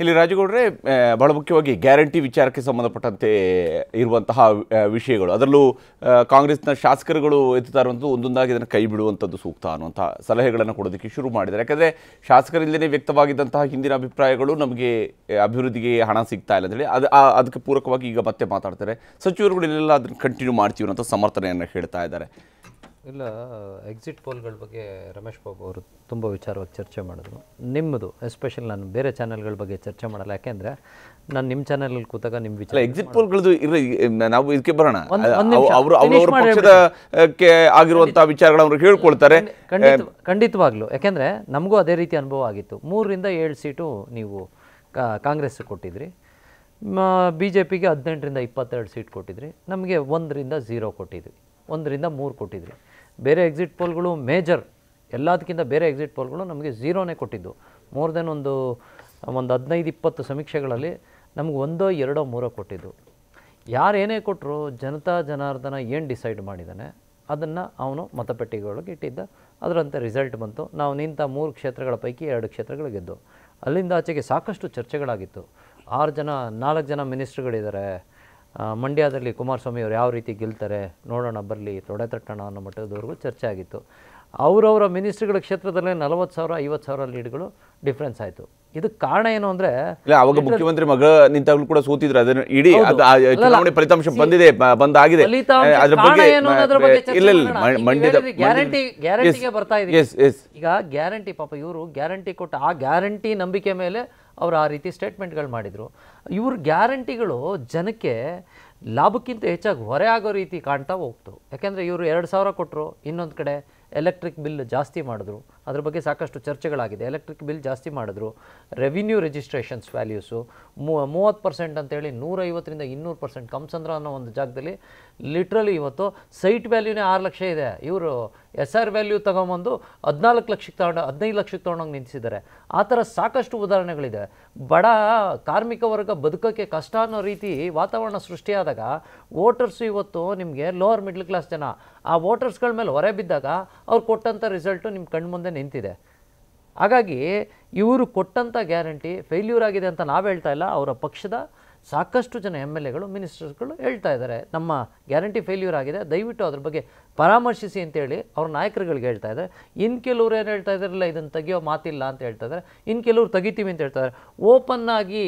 ಇಲ್ಲಿ ರಾಜಗೌಡ್ರೆ ಬಹಳ ಮುಖ್ಯವಾಗಿ ಗ್ಯಾರಂಟಿ ವಿಚಾರಕ್ಕೆ ಸಂಬಂಧಪಟ್ಟಂತೆ ಇರುವಂತಹ ವಿಷಯಗಳು ಅದರಲ್ಲೂ ಕಾಂಗ್ರೆಸ್ನ ಶಾಸಕರುಗಳು ಎತ್ತುತ್ತಾ ಒಂದೊಂದಾಗಿ ಇದನ್ನು ಕೈ ಬಿಡುವಂಥದ್ದು ಸೂಕ್ತ ಅನ್ನುವಂಥ ಸಲಹೆಗಳನ್ನು ಕೊಡೋದಕ್ಕೆ ಶುರು ಮಾಡಿದ್ದಾರೆ ಯಾಕಂದರೆ ಶಾಸಕರಿಂದಲೇ ವ್ಯಕ್ತವಾಗಿದ್ದಂತಹ ಹಿಂದಿನ ಅಭಿಪ್ರಾಯಗಳು ನಮಗೆ ಅಭಿವೃದ್ಧಿಗೆ ಹಣ ಸಿಗ್ತಾ ಇಲ್ಲ ಅಂತೇಳಿ ಅದು ಅದಕ್ಕೆ ಪೂರಕವಾಗಿ ಈಗ ಮತ್ತೆ ಮಾತಾಡ್ತಾರೆ ಸಚಿವರುಗಳು ಇಲ್ಲೆಲ್ಲ ಅದನ್ನು ಕಂಟಿನ್ಯೂ ಮಾಡ್ತೀವಿ ಅಂತ ಸಮರ್ಥನೆಯನ್ನು ಹೇಳ್ತಾ ಇದ್ದಾರೆ ಇಲ್ಲ ಎಕ್ಸಿಟ್ ಪೋಲ್ಗಳ ಬಗ್ಗೆ ರಮೇಶ್ ಬಾಬು ಅವರು ತುಂಬ ವಿಚಾರವಾಗಿ ಚರ್ಚೆ ಮಾಡಿದ್ರು ನಿಮ್ಮದು ಎಸ್ಪೆಷಲ್ ನಾನು ಬೇರೆ ಚಾನೆಲ್ಗಳ ಬಗ್ಗೆ ಚರ್ಚೆ ಮಾಡಲ್ಲ ಯಾಕೆಂದ್ರೆ ನಾನು ನಿಮ್ಮ ಚಾನೆಲ್ ಕೂತಾಗ ನಿಮ್ಮ ವಿಚಾರ ಎಕ್ಸಿಟ್ ಪೋಲ್ಗಳದ್ದು ನಾವು ಇದಕ್ಕೆ ಬರೋಣ ಅವರು ಅವರವರ ಪಕ್ಷದಕ್ಕೆ ಆಗಿರುವಂತಹ ವಿಚಾರಗಳು ಅವರು ಹೇಳ್ಕೊಳ್ತಾರೆ ಖಂಡಿತ ಖಂಡಿತವಾಗ್ಲೂ ನಮಗೂ ಅದೇ ರೀತಿ ಅನುಭವ ಆಗಿತ್ತು ಮೂರರಿಂದ ಏಳು ಸೀಟು ನೀವು ಕಾಂಗ್ರೆಸ್ ಕೊಟ್ಟಿದ್ರಿ ಬಿ ಜೆ ಪಿಗೆ ಹದಿನೆಂಟರಿಂದ ಇಪ್ಪತ್ತೆರಡು ಸೀಟ್ ಕೊಟ್ಟಿದ್ರಿ ನಮಗೆ ಒಂದರಿಂದ ಝೀರೋ ಕೊಟ್ಟಿದ್ವಿ ಒಂದರಿಂದ ಮೂರು ಕೊಟ್ಟಿದ್ರಿ ಬೇರೆ ಎಕ್ಸಿಟ್ ಪೋಲ್ಗಳು ಮೇಜರ್ ಎಲ್ಲದಕ್ಕಿಂತ ಬೇರೆ ಎಕ್ಸಿಟ್ ಪೋಲ್ಗಳು ನಮಗೆ ಝೀರೋನೇ ಕೊಟ್ಟಿದ್ದು ಮೋರ್ ದೆನ್ ಒಂದು ಒಂದು ಹದಿನೈದು ಇಪ್ಪತ್ತು ಸಮೀಕ್ಷೆಗಳಲ್ಲಿ ನಮ್ಗೆ ಒಂದೋ ಎರಡೋ ಮೂರೋ ಕೊಟ್ಟಿದ್ದು ಯಾರೇನೇ ಕೊಟ್ಟರು ಜನತಾ ಜನಾರ್ದನ ಏನು ಡಿಸೈಡ್ ಮಾಡಿದ್ದಾನೆ ಅದನ್ನು ಅವನು ಮತಪೆಟ್ಟಿಗೆಗಳಿಗೆ ಇಟ್ಟಿದ್ದ ಅದರಂತೆ ರಿಸಲ್ಟ್ ಬಂತು ನಾವು ನಿಂತ ಮೂರು ಕ್ಷೇತ್ರಗಳ ಪೈಕಿ ಎರಡು ಕ್ಷೇತ್ರಗಳು ಗೆದ್ದು ಅಲ್ಲಿಂದ ಆಚೆಗೆ ಸಾಕಷ್ಟು ಚರ್ಚೆಗಳಾಗಿತ್ತು ಆರು ಜನ ನಾಲ್ಕು ಜನ ಮಿನಿಸ್ಟ್ರುಗಳಿದ್ದಾರೆ ಮಂಡ್ಯದಲ್ಲಿ ಅವರು ಯಾವ ರೀತಿ ಗೆಲ್ತಾರೆ ನೋಡೋಣ ಬರಲಿ ತೊಡೆ ತಟ್ಟಣ ಅನ್ನೋ ಮಟ್ಟದವರೆಗೂ ಚರ್ಚೆ ಆಗಿತ್ತು ಅವರವರ ಮಿನಿಸ್ಟ್ರಿಗಳ ಕ್ಷೇತ್ರದಲ್ಲೇ ನಲವತ್ತು ಸಾವಿರ ಐವತ್ತು ಸಾವಿರ ಲೀಡ್ಗಳು ಡಿಫ್ರೆನ್ಸ್ ಆಯಿತು ಇದಕ್ಕೆ ಕಾರಣ ಏನು ಅಂದರೆ ಇಲ್ಲ ಅವಾಗ ಮುಖ್ಯಮಂತ್ರಿ ಮಗ ನಿಂತಾಗಲೂ ಕೂಡ ಸೋತಿದ್ರು ಅದನ್ನು ಇಡೀ ಚುನಾವಣೆ ಫಲಿತಾಂಶ ಬಂದಿದೆ ಬಂದಾಗಿದೆ ಬರ್ತಾ ಇದೆ ಈಗ ಗ್ಯಾರಂಟಿ ಪಾಪ ಇವರು ಗ್ಯಾರಂಟಿ ಕೊಟ್ಟ ಆ ಗ್ಯಾರಂಟಿ ನಂಬಿಕೆ ಮೇಲೆ ಅವರು ಆ ರೀತಿ ಸ್ಟೇಟ್ಮೆಂಟ್ಗಳು ಮಾಡಿದರು ಇವ್ರ ಗ್ಯಾರಂಟಿಗಳು ಜನಕ್ಕೆ ಲಾಭಕ್ಕಿಂತ ಹೆಚ್ಚಾಗಿ ಹೊರೆ ಆಗೋ ರೀತಿ ಕಾಣ್ತಾ ಹೋಗ್ತು ಯಾಕೆಂದರೆ ಇವರು ಎರಡು ಸಾವಿರ ಕೊಟ್ಟರು ಇನ್ನೊಂದು ಕಡೆ ಎಲೆಕ್ಟ್ರಿಕ್ ಬಿಲ್ ಜಾಸ್ತಿ ಮಾಡಿದ್ರು ಅದ್ರ ಬಗ್ಗೆ ಸಾಕಷ್ಟು ಚರ್ಚೆಗಳಾಗಿದೆ ಎಲೆಕ್ಟ್ರಿಕ್ ಬಿಲ್ ಜಾಸ್ತಿ ಮಾಡಿದ್ರು ರೆವಿನ್ಯೂ ರಿಜಿಸ್ಟ್ರೇಷನ್ಸ್ ವ್ಯಾಲ್ಯೂಸು ಮೂವತ್ತು ಪರ್ಸೆಂಟ್ ಅಂತೇಳಿ ನೂರೈವತ್ತರಿಂದ ಇನ್ನೂರು ಪರ್ಸೆಂಟ್ ಕಂಸಂದ್ರ ಅನ್ನೋ ಒಂದು ಜಾಗದಲ್ಲಿ ಲಿಟ್ರಲಿ ಇವತ್ತು ಸೈಟ್ ವ್ಯಾಲ್ಯೂನೇ ಆರು ಲಕ್ಷ ಇದೆ ಇವರು ಎಸ್ ಆರ್ ವ್ಯಾಲ್ಯೂ ತಗೊಂಬಂದು ಹದಿನಾಲ್ಕು ಲಕ್ಷಕ್ಕೆ ತಗೊಂಡು ಹದಿನೈದು ಲಕ್ಷಕ್ಕೆ ತೊಗೊಂಡೋಗಿ ನಿಂತಿದ್ದಾರೆ ಆ ಥರ ಸಾಕಷ್ಟು ಉದಾಹರಣೆಗಳಿದೆ ಬಡ ಕಾರ್ಮಿಕ ವರ್ಗ ಬದುಕೋಕ್ಕೆ ಕಷ್ಟ ಅನ್ನೋ ರೀತಿ ವಾತಾವರಣ ಸೃಷ್ಟಿಯಾದಾಗ ವೋಟರ್ಸು ಇವತ್ತು ನಿಮಗೆ ಲೋವರ್ ಮಿಡ್ಲ್ ಕ್ಲಾಸ್ ಜನ ಆ ವೋಟರ್ಸ್ಗಳ ಮೇಲೆ ಹೊರೆ ಬಿದ್ದಾಗ ಅವ್ರು ಕೊಟ್ಟಂಥ ರಿಸಲ್ಟು ನಿಮ್ಮ ಕಣ್ಮುಂದೆ ನಿಂತಿದೆ ಹಾಗಾಗಿ ಇವರು ಕೊಟ್ಟಂಥ ಗ್ಯಾರಂಟಿ ಫೇಲ್ಯೂರ್ ಆಗಿದೆ ಅಂತ ನಾವು ಹೇಳ್ತಾ ಇಲ್ಲ ಅವರ ಪಕ್ಷದ ಸಾಕಷ್ಟು ಜನ ಎಮ್ ಎಲ್ ಎಗಳು ಮಿನಿಸ್ಟರ್ಸ್ಗಳು ಹೇಳ್ತಾ ಇದ್ದಾರೆ ನಮ್ಮ ಗ್ಯಾರಂಟಿ ಫೇಲ್ಯೂರ್ ಆಗಿದೆ ದಯವಿಟ್ಟು ಅದ್ರ ಬಗ್ಗೆ ಪರಾಮರ್ಶಿಸಿ ಅಂತೇಳಿ ಅವ್ರ ನಾಯಕರುಗಳಿಗೆ ಹೇಳ್ತಾ ಇದ್ದಾರೆ ಇನ್ನು ಕೆಲವ್ರು ಏನು ಹೇಳ್ತಾ ಇದ್ದಾರಲ್ಲ ಇದನ್ನು ತೆಗಿಯೋ ಮಾತಿಲ್ಲ ಅಂತ ಹೇಳ್ತಾ ಇದ್ದಾರೆ ಇನ್ನು ಕೆಲವ್ರು ತೆಗಿತೀವಿ ಅಂತ ಹೇಳ್ತಾರೆ ಓಪನ್ ಆಗಿ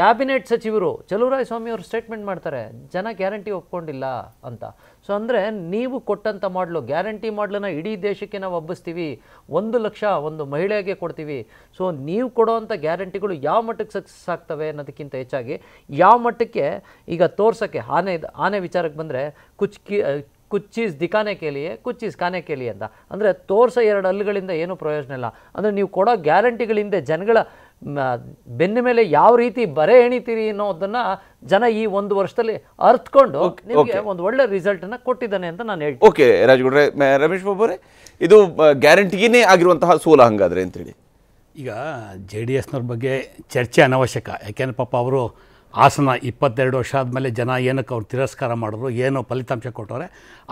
ಕ್ಯಾಬಿನೆಟ್ ಸಚಿವರು ಚಲೂರಾಯ್ ಸ್ವಾಮಿ ಅವರು ಸ್ಟೇಟ್ಮೆಂಟ್ ಮಾಡ್ತಾರೆ ಜನ ಗ್ಯಾರಂಟಿ ಒಪ್ಕೊಂಡಿಲ್ಲ ಅಂತ ಸೊ ಅಂದರೆ ನೀವು ಕೊಟ್ಟಂಥ ಮಾಡಲು ಗ್ಯಾರಂಟಿ ಮಾಡಲನ್ನ ಇಡೀ ದೇಶಕ್ಕೆ ನಾವು ಹಬ್ಬಿಸ್ತೀವಿ ಒಂದು ಲಕ್ಷ ಒಂದು ಮಹಿಳೆಗೆ ಕೊಡ್ತೀವಿ ಸೊ ನೀವು ಕೊಡೋವಂಥ ಗ್ಯಾರಂಟಿಗಳು ಯಾವ ಮಟ್ಟಕ್ಕೆ ಸಕ್ಸಸ್ ಆಗ್ತವೆ ಅನ್ನೋದಕ್ಕಿಂತ ಹೆಚ್ಚಾಗಿ ಯಾವ ಮಟ್ಟಕ್ಕೆ ಈಗ ತೋರ್ಸೋಕ್ಕೆ ಆನೆ ಆನೆ ವಿಚಾರಕ್ಕೆ ಬಂದರೆ ಕುಚ್ಕಿ ಕುಚ್ಚೀಸ್ ದಿಖಾನೆ ಕೇಳಿಯೇ ಕುಚ್ಚೀಸ್ ಖಾನೆ ಕೇಳಿ ಅಂತ ಅಂದರೆ ತೋರ್ಸೋ ಎರಡು ಹಲ್ಲುಗಳಿಂದ ಏನೂ ಪ್ರಯೋಜನ ಇಲ್ಲ ಅಂದರೆ ನೀವು ಕೊಡೋ ಗ್ಯಾರಂಟಿಗಳಿಂದ ಜನಗಳ ಬೆನ್ನ ಮೇಲೆ ಯಾವ ರೀತಿ ಬರೆ ಎಣಿತೀರಿ ಅನ್ನೋದನ್ನು ಜನ ಈ ಒಂದು ವರ್ಷದಲ್ಲಿ ಅರ್ಥಕೊಂಡು ನಿಮಗೆ ಒಂದು ಒಳ್ಳೆ ರಿಸಲ್ಟನ್ನು ಕೊಟ್ಟಿದ್ದಾನೆ ಅಂತ ನಾನು ಹೇಳಿ ಓಕೆ ರಾಜ್ಗೌಡ್ರೆ ರಮೇಶ್ ಬಾಬುರೇ ಇದು ಗ್ಯಾರಂಟಿಗಿನೇ ಆಗಿರುವಂತಹ ಸೋಲ ಹಂಗಾದ್ರೆ ಅಂತೇಳಿ ಈಗ ಜೆ ಡಿ ಎಸ್ನವ್ರ ಬಗ್ಗೆ ಚರ್ಚೆ ಅನವಶ್ಯಕ ಯಾಕೆಂದ್ರೆ ಪಾಪ ಅವರು ಆಸನ ಇಪ್ಪತ್ತೆರಡು ವರ್ಷ ಆದಮೇಲೆ ಜನ ಏನಕ್ಕೆ ಅವ್ರು ತಿರಸ್ಕಾರ ಮಾಡಿದ್ರು ಏನೋ ಫಲಿತಾಂಶ ಕೊಟ್ಟವ್ರೆ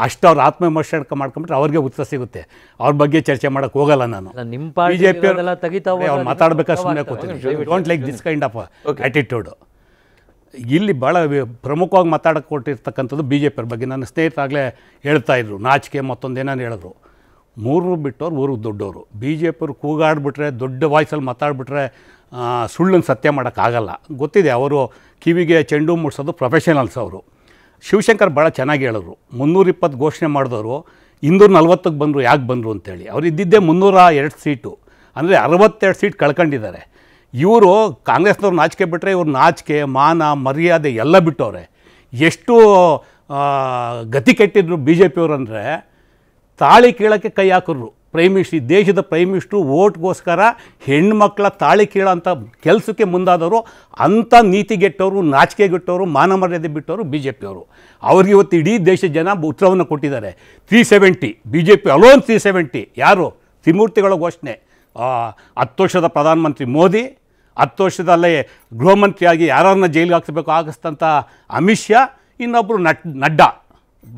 ಅಷ್ಟು ಅವ್ರು ಆತ್ಮವಿಮರ್ಶಕ ಮಾಡ್ಕೊಂಬಿಟ್ರೆ ಅವ್ರಿಗೆ ಉತ್ತರ ಸಿಗುತ್ತೆ ಅವ್ರ ಬಗ್ಗೆ ಚರ್ಚೆ ಮಾಡೋಕ್ಕೆ ಹೋಗಲ್ಲ ನಾನು ಬಿ ಜೆ ಪಿ ಅವ್ರು ಮಾತಾಡ್ಬೇಕಾದ್ರೆ ಸುಮ್ಮನೆ ಕೂತೀನಿ don't like this kind of attitude ಇಲ್ಲಿ ಭಾಳ ಪ್ರಮುಖವಾಗಿ ಮಾತಾಡಕ್ಕೆ ಕೊಟ್ಟಿರ್ತಕ್ಕಂಥದ್ದು ಬಿ ಜೆ ಪಿಯವ್ರ ಬಗ್ಗೆ ನನ್ನ ಸ್ನೇಹಿತರಾಗಲೇ ಇದ್ರು ನಾಚಿಕೆ ಮತ್ತೊಂದು ಏನಾರು ಹೇಳಿದ್ರು ಮೂರು ಬಿಟ್ಟವ್ರು ಊರು ದೊಡ್ಡವರು ಬಿ ಜೆ ಪಿಯವ್ರು ಕೂಗಾಡ್ಬಿಟ್ರೆ ದೊಡ್ಡ ವಾಯ್ಸಲ್ಲಿ ಮಾತಾಡ್ಬಿಟ್ರೆ ಸುಳ್ಳನ್ನು ಸತ್ಯ ಮಾಡೋಕ್ಕಾಗಲ್ಲ ಗೊತ್ತಿದೆ ಅವರು ಕಿವಿಗೆ ಚೆಂಡು ಮೂಡಿಸೋದು ಪ್ರೊಫೆಷನಲ್ಸ್ ಅವರು ಶಿವಶಂಕರ್ ಭಾಳ ಚೆನ್ನಾಗಿ ಹೇಳಿದ್ರು ಮುನ್ನೂರಿಪ್ಪತ್ತು ಘೋಷಣೆ ಮಾಡಿದವರು ಇನ್ನೂರ ನಲ್ವತ್ತಕ್ಕೆ ಬಂದರು ಯಾಕೆ ಬಂದರು ಅಂತೇಳಿ ಅವ್ರು ಇದ್ದಿದ್ದೇ ಮುನ್ನೂರ ಎರಡು ಸೀಟು ಅಂದರೆ ಅರವತ್ತೆರಡು ಸೀಟ್ ಕಳ್ಕೊಂಡಿದ್ದಾರೆ ಇವರು ಕಾಂಗ್ರೆಸ್ನವ್ರು ನಾಚಿಕೆ ಬಿಟ್ಟರೆ ಇವ್ರ ನಾಚಿಕೆ ಮಾನ ಮರ್ಯಾದೆ ಎಲ್ಲ ಬಿಟ್ಟವ್ರೆ ಎಷ್ಟು ಗತಿ ಕೆಟ್ಟಿದ್ರು ಬಿ ಜೆ ಪಿಯವ್ರು ಅಂದರೆ ತಾಳಿ ಕೀಳೋಕ್ಕೆ ಕೈ ಹಾಕಿದ್ರು ಪ್ರೈಮ್ ಮಿನಿಸ್ಟ್ರ್ ಈ ದೇಶದ ಪ್ರೈಮ್ ಮಿನಿಸ್ಟ್ರು ಓಟ್ಗೋಸ್ಕರ ಹೆಣ್ಮಕ್ಳ ತಾಳಿ ಅಂಥ ಕೆಲಸಕ್ಕೆ ಮುಂದಾದವರು ಅಂಥ ನೀತಿಗೆಟ್ಟವರು ನಾಚಿಕೆಗೆಟ್ಟವರು ಮಾನಮರ್ಯಾದೆ ಬಿಟ್ಟವರು ಬಿ ಜೆ ಪಿಯವರು ಅವ್ರಿಗೆ ಇವತ್ತು ಇಡೀ ದೇಶದ ಜನ ಉತ್ತರವನ್ನು ಕೊಟ್ಟಿದ್ದಾರೆ three seventy B J P alone three seventy ಯಾರು ತ್ರಿಮೂರ್ತಿಗಳ ಘೋಷಣೆ ಹತ್ತು ವರ್ಷದ ಪ್ರಧಾನಮಂತ್ರಿ ಮೋದಿ ಹತ್ತು ವರ್ಷದಲ್ಲೇ ಗೃಹಮಂತ್ರಿಯಾಗಿ ಯಾರನ್ನ ಜೈಲಿಗೆ ಹಾಕಿಸ್ಬೇಕು ಆಗಿಸ್ತಂಥ ಅಮಿತ್ ಶಾ ಇನ್ನೊಬ್ಬರು ನಟ್ ನಡ್ಡಾ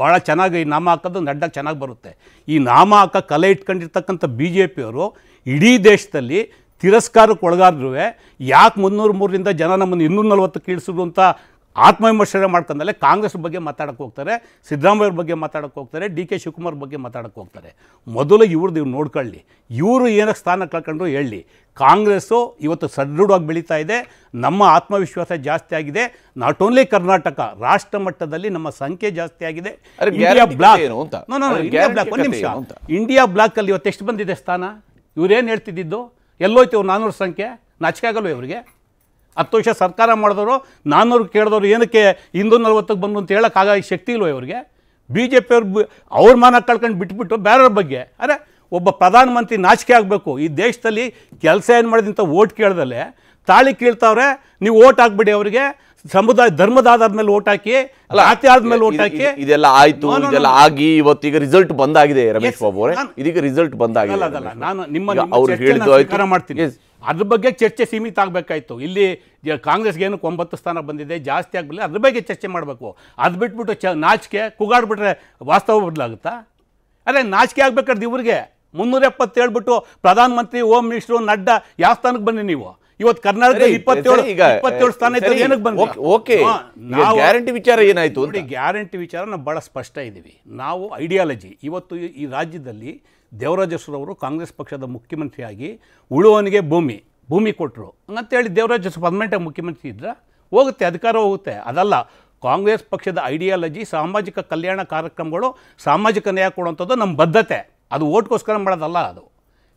ಭಾಳ ಚೆನ್ನಾಗಿ ಈ ನಾಮ ಹಾಕೋದು ನಡ್ಡಕ್ಕೆ ಚೆನ್ನಾಗಿ ಬರುತ್ತೆ ಈ ನಾಮ ಹಾಕ ಕಲೆ ಇಟ್ಕೊಂಡಿರ್ತಕ್ಕಂಥ ಬಿ ಜೆ ಪಿಯವರು ಇಡೀ ದೇಶದಲ್ಲಿ ತಿರಸ್ಕಾರಕ್ಕೆ ಒಳಗಾದ್ರೂ ಯಾಕೆ ಮುನ್ನೂರು ಮೂರರಿಂದ ಜನ ನಮ್ಮನ್ನು ಇನ್ನೂರ ನಲವತ್ತು ಕೀಳಿಸಿದ್ರು ಅಂತ ಆತ್ಮವಿಮರ್ಶನೆ ಮಾಡ್ಕೊಂಡಲ್ಲೇ ಕಾಂಗ್ರೆಸ್ ಬಗ್ಗೆ ಮಾತಾಡೋಕೆ ಹೋಗ್ತಾರೆ ಸಿದ್ದರಾಮಯ್ಯವ್ರ ಬಗ್ಗೆ ಮಾತಾಡೋಕ್ಕೆ ಹೋಗ್ತಾರೆ ಡಿ ಕೆ ಶಿವಕುಮಾರ್ ಬಗ್ಗೆ ಮಾತಾಡಕ್ಕೆ ಹೋಗ್ತಾರೆ ಮೊದಲು ಇವ್ರದ್ದು ಇವ್ರು ನೋಡ್ಕೊಳ್ಳಿ ಇವರು ಏನಕ್ಕೆ ಸ್ಥಾನ ಕಳ್ಕೊಂಡ್ರು ಹೇಳಿ ಕಾಂಗ್ರೆಸ್ಸು ಇವತ್ತು ಸದೃಢವಾಗಿ ಬೆಳೀತಾ ಇದೆ ನಮ್ಮ ಆತ್ಮವಿಶ್ವಾಸ ಜಾಸ್ತಿ ಆಗಿದೆ ನಾಟ್ ಓನ್ಲಿ ಕರ್ನಾಟಕ ರಾಷ್ಟ್ರ ಮಟ್ಟದಲ್ಲಿ ನಮ್ಮ ಸಂಖ್ಯೆ ಜಾಸ್ತಿ ಆಗಿದೆ ಇಂಡಿಯಾ ಬ್ಲಾಕ್ ಇಂಡಿಯಾ ಬ್ಲಾಕ್ ಒಂದು ನಿಮಿಷ ಇಂಡಿಯಾ ಬ್ಲಾಕಲ್ಲಿ ಇವತ್ತು ಎಷ್ಟು ಬಂದಿದೆ ಸ್ಥಾನ ಇವ್ರೇನು ಹೇಳ್ತಿದ್ದಿದ್ದು ಎಲ್ಲೋಯ್ತು ನಾನ್ನೂರು ಸಂಖ್ಯೆ ನಾಚಿಕೆ ಆಗಲ್ವ ಇವರಿಗೆ ಹತ್ತು ವರ್ಷ ಸರ್ಕಾರ ಮಾಡಿದವರು ನಾನ್ನೂರು ಕೇಳಿದವರು ಏನಕ್ಕೆ ಹಿಂದೂ ನಲ್ವತ್ತಕ್ಕೆ ಬಂದು ಅಂತ ಹೇಳೋಕ್ಕಾಗ ಶಕ್ತಿ ಇಲ್ವ ಇವರಿಗೆ ಬಿ ಜೆ ಪಿಯವ್ರು ಅವ್ರ ಮಾನ ಕಳ್ಕೊಂಡು ಬಿಟ್ಬಿಟ್ಟು ಬೇರೆಯವ್ರ ಬಗ್ಗೆ ಅರೆ ಒಬ್ಬ ಪ್ರಧಾನಮಂತ್ರಿ ನಾಚಿಕೆ ಆಗಬೇಕು ಈ ದೇಶದಲ್ಲಿ ಕೆಲಸ ಏನು ಮಾಡಿದಂಥ ಓಟ್ ಕೇಳ್ದಲ್ಲೇ ತಾಳಿ ಕೀಳ್ತಾವ್ರೆ ನೀವು ಓಟ್ ಹಾಕ್ಬಿಡಿ ಅವರಿಗೆ ಸಮುದಾಯ ಧರ್ಮದ ಆಧಾರದ ಮೇಲೆ ಓಟ್ ಹಾಕಿ ಜಾತಿ ಆದ್ಮೇಲೆ ಓಟ್ ಹಾಕಿ ಇದೆಲ್ಲ ಆಯ್ತು ಇದೆಲ್ಲ ಆಗಿ ಇವತ್ತೀಗ ರಿಸಲ್ಟ್ ಬಂದಾಗಿದೆ ರಮೇಶ್ ಬಾಬು ಅವರೇ ಇದೀಗ ರಿಸಲ್ಟ್ ಬಂದಾಗಿದೆ ನಾನು ನಿಮ್ಮ ಹೇಳಿದ್ದು ಮಾಡ್ತೀನಿ ಅದ್ರ ಬಗ್ಗೆ ಚರ್ಚೆ ಸೀಮಿತ ಆಗಬೇಕಾಯ್ತು ಇಲ್ಲಿ ಕಾಂಗ್ರೆಸ್ಗೆ ಏನಕ್ಕೆ ಒಂಬತ್ತು ಸ್ಥಾನ ಬಂದಿದೆ ಜಾಸ್ತಿ ಆಗ್ಬಿಲ್ಲ ಅದ್ರ ಬಗ್ಗೆ ಚರ್ಚೆ ಮಾಡಬೇಕು ಅದ್ ಬಿಟ್ಬಿಟ್ಟು ಚ ನಾಚಿಕೆ ಕೂಗಾಡ್ಬಿಟ್ರೆ ವಾಸ್ತವ ಬದಲಾಗುತ್ತಾ ಅದೇ ನಾಚಿಕೆ ಆಗ್ಬೇಕಾದ್ರೆ ಇವ್ರಿಗೆ ಮುನ್ನೂರ ಎಪ್ಪತ್ತೇಳ್ಬಿಟ್ಟು ಪ್ರಧಾನಮಂತ್ರಿ ಹೋಮ್ ಮಿನಿಸ್ಟ್ರು ನಡ್ಡಾ ಯಾವ ಸ್ಥಾನಕ್ಕೆ ಬನ್ನಿ ನೀವು ಇವತ್ತು ಕರ್ನಾಟಕ ಇಪ್ಪತ್ತೇಳು ಈಗ ಇಪ್ಪತ್ತೇಳು ಸ್ಥಾನ ಇದ್ದರೆ ಏನಕ್ಕೆ ಬಂದ ಓಕೆ ಗ್ಯಾರಂಟಿ ವಿಚಾರ ಏನಾಯಿತು ನೋಡಿ ಗ್ಯಾರಂಟಿ ವಿಚಾರ ನಾವು ಭಾಳ ಸ್ಪಷ್ಟ ಇದ್ದೀವಿ ನಾವು ಐಡಿಯಾಲಜಿ ಇವತ್ತು ಈ ರಾಜ್ಯದಲ್ಲಿ ಅವರು ಕಾಂಗ್ರೆಸ್ ಪಕ್ಷದ ಮುಖ್ಯಮಂತ್ರಿಯಾಗಿ ಉಳುವನಿಗೆ ಭೂಮಿ ಭೂಮಿ ಕೊಟ್ಟರು ಅಂತೇಳಿ ದೇವರಾಜಸ್ವ ಪರ್ಮನೆಂಟಾಗಿ ಮುಖ್ಯಮಂತ್ರಿ ಇದ್ರೆ ಹೋಗುತ್ತೆ ಅಧಿಕಾರ ಹೋಗುತ್ತೆ ಅದಲ್ಲ ಕಾಂಗ್ರೆಸ್ ಪಕ್ಷದ ಐಡಿಯಾಲಜಿ ಸಾಮಾಜಿಕ ಕಲ್ಯಾಣ ಕಾರ್ಯಕ್ರಮಗಳು ಸಾಮಾಜಿಕ ನ್ಯಾಯ ಕೊಡುವಂಥದ್ದು ನಮ್ಮ ಬದ್ಧತೆ ಅದು ಓಟ್ಗೋಸ್ಕರ ಮಾಡೋದಲ್ಲ ಅದು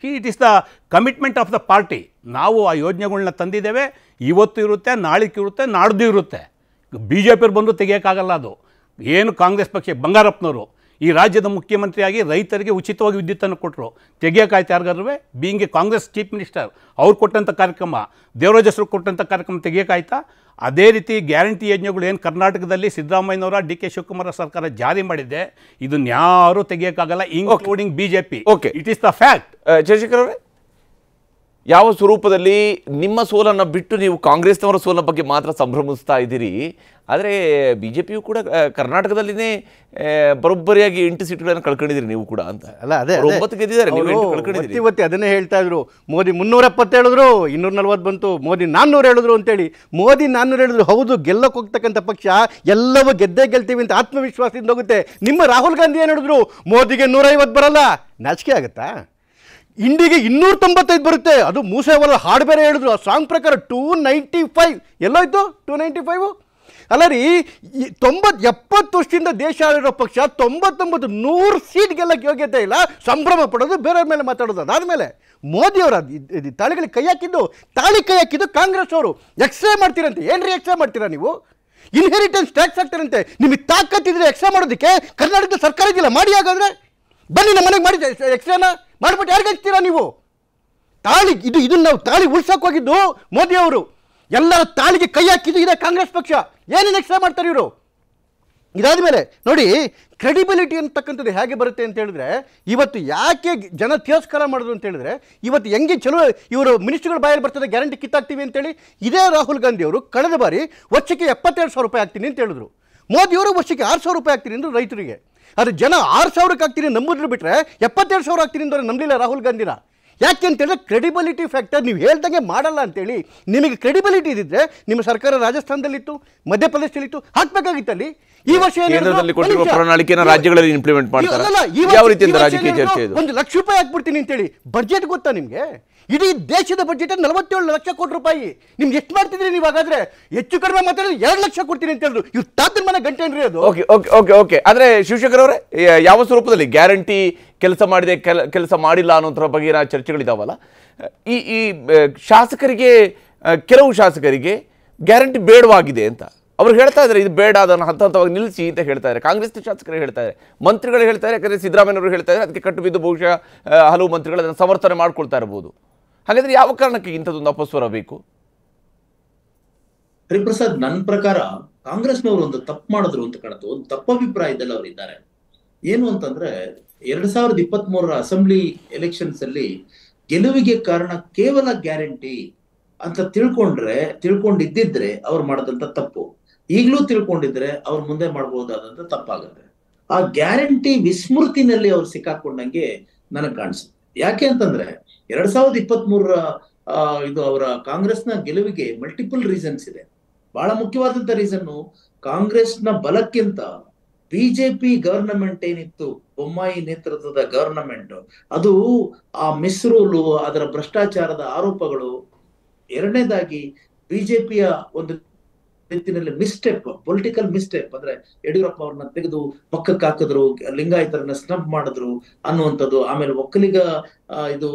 he it is the commitment of the party ನಾವು ಆ ಯೋಜನೆಗಳನ್ನ ತಂದಿದ್ದೇವೆ ಇವತ್ತು ಇರುತ್ತೆ ನಾಳಿಗೆ ಇರುತ್ತೆ ನಾಡ್ದು ಇರುತ್ತೆ ಬಿ ಜೆ ಪಿಯವ್ರು ಬಂದು ತೆಗಿಯೋಕ್ಕಾಗಲ್ಲ ಅದು ಏನು ಕಾಂಗ್ರೆಸ್ ಪಕ್ಷ ಬಂಗಾರಪ್ಪನವರು ಈ ರಾಜ್ಯದ ಮುಖ್ಯಮಂತ್ರಿಯಾಗಿ ರೈತರಿಗೆ ಉಚಿತವಾಗಿ ವಿದ್ಯುತ್ತನ್ನು ಕೊಟ್ಟರು ತೆಗೆಯೋಕಾಯ್ತು ಯಾರಿಗಾದ್ರೂ ಬೀಯಿಂಗ್ ಕಾಂಗ್ರೆಸ್ ಚೀಫ್ ಮಿನಿಸ್ಟರ್ ಅವ್ರು ಕೊಟ್ಟಂಥ ಕಾರ್ಯಕ್ರಮ ದೇವರಾಜ ಹೆಸರು ಕೊಟ್ಟಂಥ ಕಾರ್ಯಕ್ರಮ ತೆಗೆಯೋಕಾಯ್ತಾ ಅದೇ ರೀತಿ ಗ್ಯಾರಂಟಿ ಯೋಜನೆಗಳು ಏನು ಕರ್ನಾಟಕದಲ್ಲಿ ಸಿದ್ದರಾಮಯ್ಯನವರ ಡಿ ಕೆ ಶಿವಕುಮಾರ ಸರ್ಕಾರ ಜಾರಿ ಮಾಡಿದೆ ಇದನ್ನ ಯಾರೂ ತೆಗಿಯೋಕ್ಕಾಗಲ್ಲ including B J P okay it is the fact Jaishankar ಅವರೇ ಯಾವ ಸ್ವರೂಪದಲ್ಲಿ ನಿಮ್ಮ ಸೋಲನ್ನು ಬಿಟ್ಟು ನೀವು ಕಾಂಗ್ರೆಸ್ನವರ ಸೋಲ ಬಗ್ಗೆ ಮಾತ್ರ ಸಂಭ್ರಮಿಸ್ತಾ ಇದ್ದೀರಿ ಆದರೆ ಬಿ ಜೆ ಪಿಯು ಕೂಡ ಕರ್ನಾಟಕದಲ್ಲಿನೇ ಬರೋಬ್ಬರಿಯಾಗಿ ಎಂಟು ಸೀಟ್ಗಳನ್ನು ಕಳ್ಕೊಂಡಿದ್ದೀರಿ ನೀವು ಕೂಡ ಅಂತ ಅಲ್ಲ ಅದೇ ಒಂಬತ್ತು ಗೆದ್ದಿದ್ದಾರೆ ನೀವು ಇವತ್ತೆ ಅದನ್ನೇ ಹೇಳ್ತಾ ಇದ್ರು ಮೋದಿ ಮುನ್ನೂರ ಹೇಳಿದ್ರು ಇನ್ನೂರ ನಲ್ವತ್ತು ಬಂತು ಮೋದಿ ನಾನ್ನೂರು ಹೇಳಿದ್ರು ಅಂತೇಳಿ ಮೋದಿ ನಾನ್ನೂರು ಹೇಳಿದ್ರು ಹೌದು ಗೆಲ್ಲಕ್ಕೆ ಹೋಗ್ತಕ್ಕಂಥ ಪಕ್ಷ ಎಲ್ಲವೂ ಗೆದ್ದೇ ಗೆಲ್ತೀವಿ ಅಂತ ಆತ್ಮವಿಶ್ವಾಸದಿಂದ ಹೋಗುತ್ತೆ ನಿಮ್ಮ ರಾಹುಲ್ ಗಾಂಧಿ ಏನು ಹೇಳಿದ್ರು ಮೋದಿಗೆ ನೂರೈವತ್ತು ಬರಲ್ಲ ನಾಚಿಕೆ ಆಗುತ್ತಾ ಇಂಡಿಗೆ ಇನ್ನೂರ ತೊಂಬತ್ತೈದು ಬರುತ್ತೆ ಅದು ಮೂಸೆ ಅವರ ಹಾಡು ಬೇರೆ ಹೇಳಿದ್ರು ಆ ಸಾಂಗ್ ಪ್ರಕಾರ ಟೂ ನೈಂಟಿ ಫೈವ್ ಎಲ್ಲೋಯ್ತು ಟೂ ನೈಂಟಿ ಫೈವು ಅಲ್ಲ ರೀ ತೊಂಬತ್ತು ಎಪ್ಪತ್ತು ವರ್ಷದಿಂದ ದೇಶ ಆಡಿರೋ ಪಕ್ಷ ತೊಂಬತ್ತೊಂಬತ್ತು ನೂರು ಸೀಟ್ ಗೆಲ್ಲಕ್ಕೆ ಯೋಗ್ಯತೆ ಇಲ್ಲ ಸಂಭ್ರಮ ಪಡೋದು ಬೇರೆಯವ್ರ ಮೇಲೆ ಮಾತಾಡೋದು ಅದಾದ ಮೇಲೆ ಅದಾದಮೇಲೆ ಮೋದಿಯವರ ತಾಳಿಗಳಿಗೆ ಕೈ ಹಾಕಿದ್ದು ತಾಳಿ ಕೈ ಹಾಕಿದ್ದು ಕಾಂಗ್ರೆಸ್ ಅವರು ಎಕ್ಸ್ರೇ ಮಾಡ್ತೀರಂತೆ ಏನು ರೀ ಎಕ್ಸ್ರೇ ಮಾಡ್ತೀರಾ ನೀವು ಇನ್ಹೆರಿಟೆನ್ಸ್ ಟ್ಯಾಕ್ಸ್ ಹಾಕ್ತಾರಂತೆ ನಿಮಗೆ ತಾಕತ್ತಿದ್ರೆ ಎಕ್ಸ್ರೇ ಮಾಡೋದಕ್ಕೆ ಕರ್ನಾಟಕದ ಸರ್ಕಾರ ಇದಿಲ್ಲ ಮಾಡಿ ಹಾಗಾದ್ರೆ ಬನ್ನಿ ನಮ್ಮ ಮನೆಗೆ ಮಾಡಿ ಎಕ್ಸ್ರೇನ ಮಾಡ್ಬಿಟ್ಟು ಯಾರಿಗೆ ನೀವು ತಾಳಿ ಇದು ಇದನ್ನು ನಾವು ತಾಳಿ ಉಳ್ಸಕ್ಕೆ ಹೋಗಿದ್ದು ಮೋದಿಯವರು ಎಲ್ಲರ ತಾಳಿಗೆ ಕೈ ಹಾಕಿದ್ದು ಇದೆ ಕಾಂಗ್ರೆಸ್ ಪಕ್ಷ ಏನೇನು ಎಕ್ಸ್ಟ್ರಾ ಮಾಡ್ತಾರೆ ಇವರು ಇದಾದ ಮೇಲೆ ನೋಡಿ ಕ್ರೆಡಿಬಿಲಿಟಿ ಅಂತಕ್ಕಂಥದ್ದು ಹೇಗೆ ಬರುತ್ತೆ ಅಂತ ಹೇಳಿದ್ರೆ ಇವತ್ತು ಯಾಕೆ ಜನ ತಿರಸ್ಕಾರ ಮಾಡೋದು ಅಂತ ಹೇಳಿದ್ರೆ ಇವತ್ತು ಹೆಂಗೆ ಚಲೋ ಇವರು ಮಿನಿಸ್ಟರ್ಗಳು ಬಾಯಲ್ಲಿ ಬರ್ತದೆ ಗ್ಯಾರಂಟಿ ಕಿತ್ತಾಕ್ತೀವಿ ಅಂತೇಳಿ ಇದೇ ರಾಹುಲ್ ಗಾಂಧಿ ಅವರು ಕಳೆದ ಬಾರಿ ವರ್ಷಕ್ಕೆ ಎಪ್ಪತ್ತೆರಡು ಸಾವಿರ ರೂಪಾಯಿ ಆಗ್ತೀನಿ ಅಂತ ಹೇಳಿದ್ರು ಮೋದಿಯವರು ವರ್ಷಕ್ಕೆ ಆರು ಸಾವಿರ ರೂಪಾಯಿ ಆಗ್ತೀನಿ ಅಂದರು ರೈತರಿಗೆ ಅದು ಜನ ಆರು ಸಾವಿರಕ್ಕೆ ಆಗ್ತೀನಿ ನಂಬುದ್ರು ಬಿಟ್ರೆ ಎಪ್ಪತ್ತೆರಡು ಸಾವಿರ ಆಗ್ತೀನಿ ಅಂದ್ರೆ ನಂಬಲಿಲ್ಲ ರಾಹುಲ್ ಗಾಂಧಿನ ಯಾಕೆ ಅಂತೇಳಿದ್ರೆ ಕ್ರೆಡಿಬಿಲಿಟಿ ಫ್ಯಾಕ್ಟರ್ ನೀವು ಹೇಳ್ದಂಗೆ ಮಾಡಲ್ಲ ಅಂತೇಳಿ ನಿಮಗೆ ಕ್ರೆಡಿಬಿಲಿಟಿ ಇದ್ರೆ ನಿಮ್ಮ ಸರ್ಕಾರ ರಾಜಸ್ಥಾನದಲ್ಲಿತ್ತು ಮಧ್ಯಪ್ರದೇಶದಲ್ಲಿತ್ತು ಹಾಕಬೇಕಾಗಿತ್ತಲ್ಲಿ ಈ ವರ್ಷ ಕೇಂದ್ರದಲ್ಲಿ ಕೊಟ್ಟಿರುವ ಪ್ರಣಾಳಿಕೆಯನ್ನು ರಾಜ್ಯಗಳಲ್ಲಿ ಇಂಪ್ಲಿಮೆಂಟ್ ಮಾಡ್ತಾರೆ ಯಾವ ರೀತಿಯಿಂದ ರಾಜಕೀಯ ಚರ್ಚೆ ಇದು ಒಂದು ಲಕ್ಷ ರೂಪಾಯಿ ಹಾಕ್ಬಿಡ್ತೀನಿ ಅಂತೇಳಿ ಬಜೆಟ್ ಗೊತ್ತಾ ನಿಮಗೆ ಇಡೀ ದೇಶದ ಬಜೆಟ್ ನಲವತ್ತೇಳು ಲಕ್ಷ ಕೋಟಿ ರೂಪಾಯಿ ನಿಮ್ಗೆ ಎಷ್ಟು ಮಾಡ್ತಿದ್ರಿ ನೀವು ಹಾಗಾದ್ರೆ ಹೆಚ್ಚು ಕಡಿಮೆ ಮಾತಾಡಿದ್ರೆ ಎರಡು ಲಕ್ಷ ಕೊಡ್ತೀನಿ ಅಂತ ಹೇಳಿದ್ರು ಇವ್ರು ತಾತನ ಮನೆ ಗಂಟೆ ಅದು okay okay okay okay Shivashankar ಯಾವ ಸ್ವರೂಪದಲ್ಲಿ ಗ್ಯಾರಂಟಿ ಕೆಲಸ ಮಾಡಿದೆ ಕೆಲಸ ಮಾಡಿಲ್ಲ ಅನ್ನೋದ್ರ ಏನೋ ಚರ್ಚೆಗಳಿದಾವಲ್ಲ ಈ ಈ ಶಾಸಕರಿಗೆ ಕೆಲವು ಶಾಸಕರಿಗೆ ಗ್ಯಾರಂಟಿ ಬೇಡವಾಗಿದೆ ಅಂತ ಅವ್ರು ಹೇಳ್ತಾ ಇದ್ದಾರೆ ಇದು ಬೇಡ ಅದನ್ನು ಹಂತ ಹಂತವಾಗಿ ನಿಲ್ಲಿಸಿ ಅಂತ ಹೇಳ್ತಾ ಇದ್ದಾರೆ ಕಾಂಗ್ರೆಸ್ನ ಶಾಸಕರು ಹೇಳ್ತಾ ಇದ್ದಾರೆ ಮಂತ್ರಿಗಳು ಹೇಳ್ತಾರೆ ಯಾಕಂದರೆ ಸಿದ್ದರಾಮಯ್ಯವರು ಹೇಳ್ತಾ ಇದ್ದಾರೆ ಅದಕ್ಕೆ ಕಟ್ಟು ಬಹುಶಃ ಹಲವು ಮಂತ್ರಿಗಳು ಅದನ್ನು ಸಮರ್ಥನೆ ಮಾಡ್ಕೊಳ್ತಾ ಇರ್ಬೋದು ಹಾಗಾದರೆ ಯಾವ ಕಾರಣಕ್ಕೆ ಇಂಥದ್ದೊಂದು ಅಪಸ್ವರ ಬೇಕು ಹರಿಪ್ರಸಾದ್ ನನ್ನ ಪ್ರಕಾರ ಕಾಂಗ್ರೆಸ್ನವರು ಒಂದು ತಪ್ಪು ಮಾಡಿದ್ರು ಅಂತ ಕಾಣುತ್ತೆ ಒಂದು ತಪ್ಪಭಿಪ್ರಾಯದಲ್ಲಿ ಅವರು ಇದ್ದಾರೆ ಏನು ಅಂತಂದ್ರೆ ಎರಡ್ ಸಾವಿರದ ಇಪ್ಪತ್ತ್ ಮೂರರ ಅಸೆಂಬ್ಲಿ ಎಲೆಕ್ಷನ್ಸ್ ಅಲ್ಲಿ ಗೆಲುವಿಗೆ ಕಾರಣ ಕೇವಲ ಗ್ಯಾರಂಟಿ ಅಂತ ತಿಳ್ಕೊಂಡ್ರೆ ತಿಳ್ಕೊಂಡಿದ್ದಿದ್ರೆ ಅವ್ರು ಮಾಡಿದಂತ ತಪ್ಪು ಈಗಲೂ ತಿಳ್ಕೊಂಡಿದ್ರೆ ಅವ್ರು ಮುಂದೆ ಮಾಡಬಹುದಾದಂತ ತಪ್ಪಾಗುತ್ತೆ ಆ ಗ್ಯಾರಂಟಿ ವಿಸ್ಮೃತಿನಲ್ಲಿ ಅವ್ರು ಸಿಕ್ಕಾಕೊಂಡಂಗೆ ನನಗೆ ಕಾಣಿಸುತ್ತೆ ಯಾಕೆ ಅಂತಂದ್ರೆ ಎರಡ್ ಸಾವಿರದ ಇಪ್ಪತ್ತ್ ಮೂರರ ಇದು ಅವರ ಕಾಂಗ್ರೆಸ್ನ ಗೆಲುವಿಗೆ ಮಲ್ಟಿಪಲ್ ರೀಸನ್ಸ್ ಇದೆ ಬಹಳ ಮುಖ್ಯವಾದಂತ ರೀಸನ್ನು ಕಾಂಗ್ರೆಸ್ನ ಬಲಕ್ಕಿಂತ ಬಿಜೆಪಿ ಗವರ್ನಮೆಂಟ್ ಏನಿತ್ತು ಬೊಮ್ಮಾಯಿ ನೇತೃತ್ವದ ಗವರ್ನಮೆಂಟ್ ಅದು ಆ ಮಿಸ್ರೂಲು ಅದರ ಭ್ರಷ್ಟಾಚಾರದ ಆರೋಪಗಳು ಎರಡನೇದಾಗಿ ಬಿಜೆಪಿಯ ಒಂದು ನಿಟ್ಟಿನಲ್ಲಿ ಮಿಸ್ಟೆಪ್ ಪೊಲಿಟಿಕಲ್ ಮಿಸ್ಟೆಪ್ ಅಂದ್ರೆ ಯಡಿಯೂರಪ್ಪ ಅವ್ರನ್ನ ತೆಗೆದು ಪಕ್ಕಕ್ಕೆ ಹಾಕಿದ್ರು ಲಿಂಗಾಯತರನ್ನ ಸ್ನಬ್ ಮಾಡಿದ್ರು ಅನ್ನುವಂಥದ್ದು ಆಮೇಲೆ ಒಕ್ಕಲಿಗ ಇದು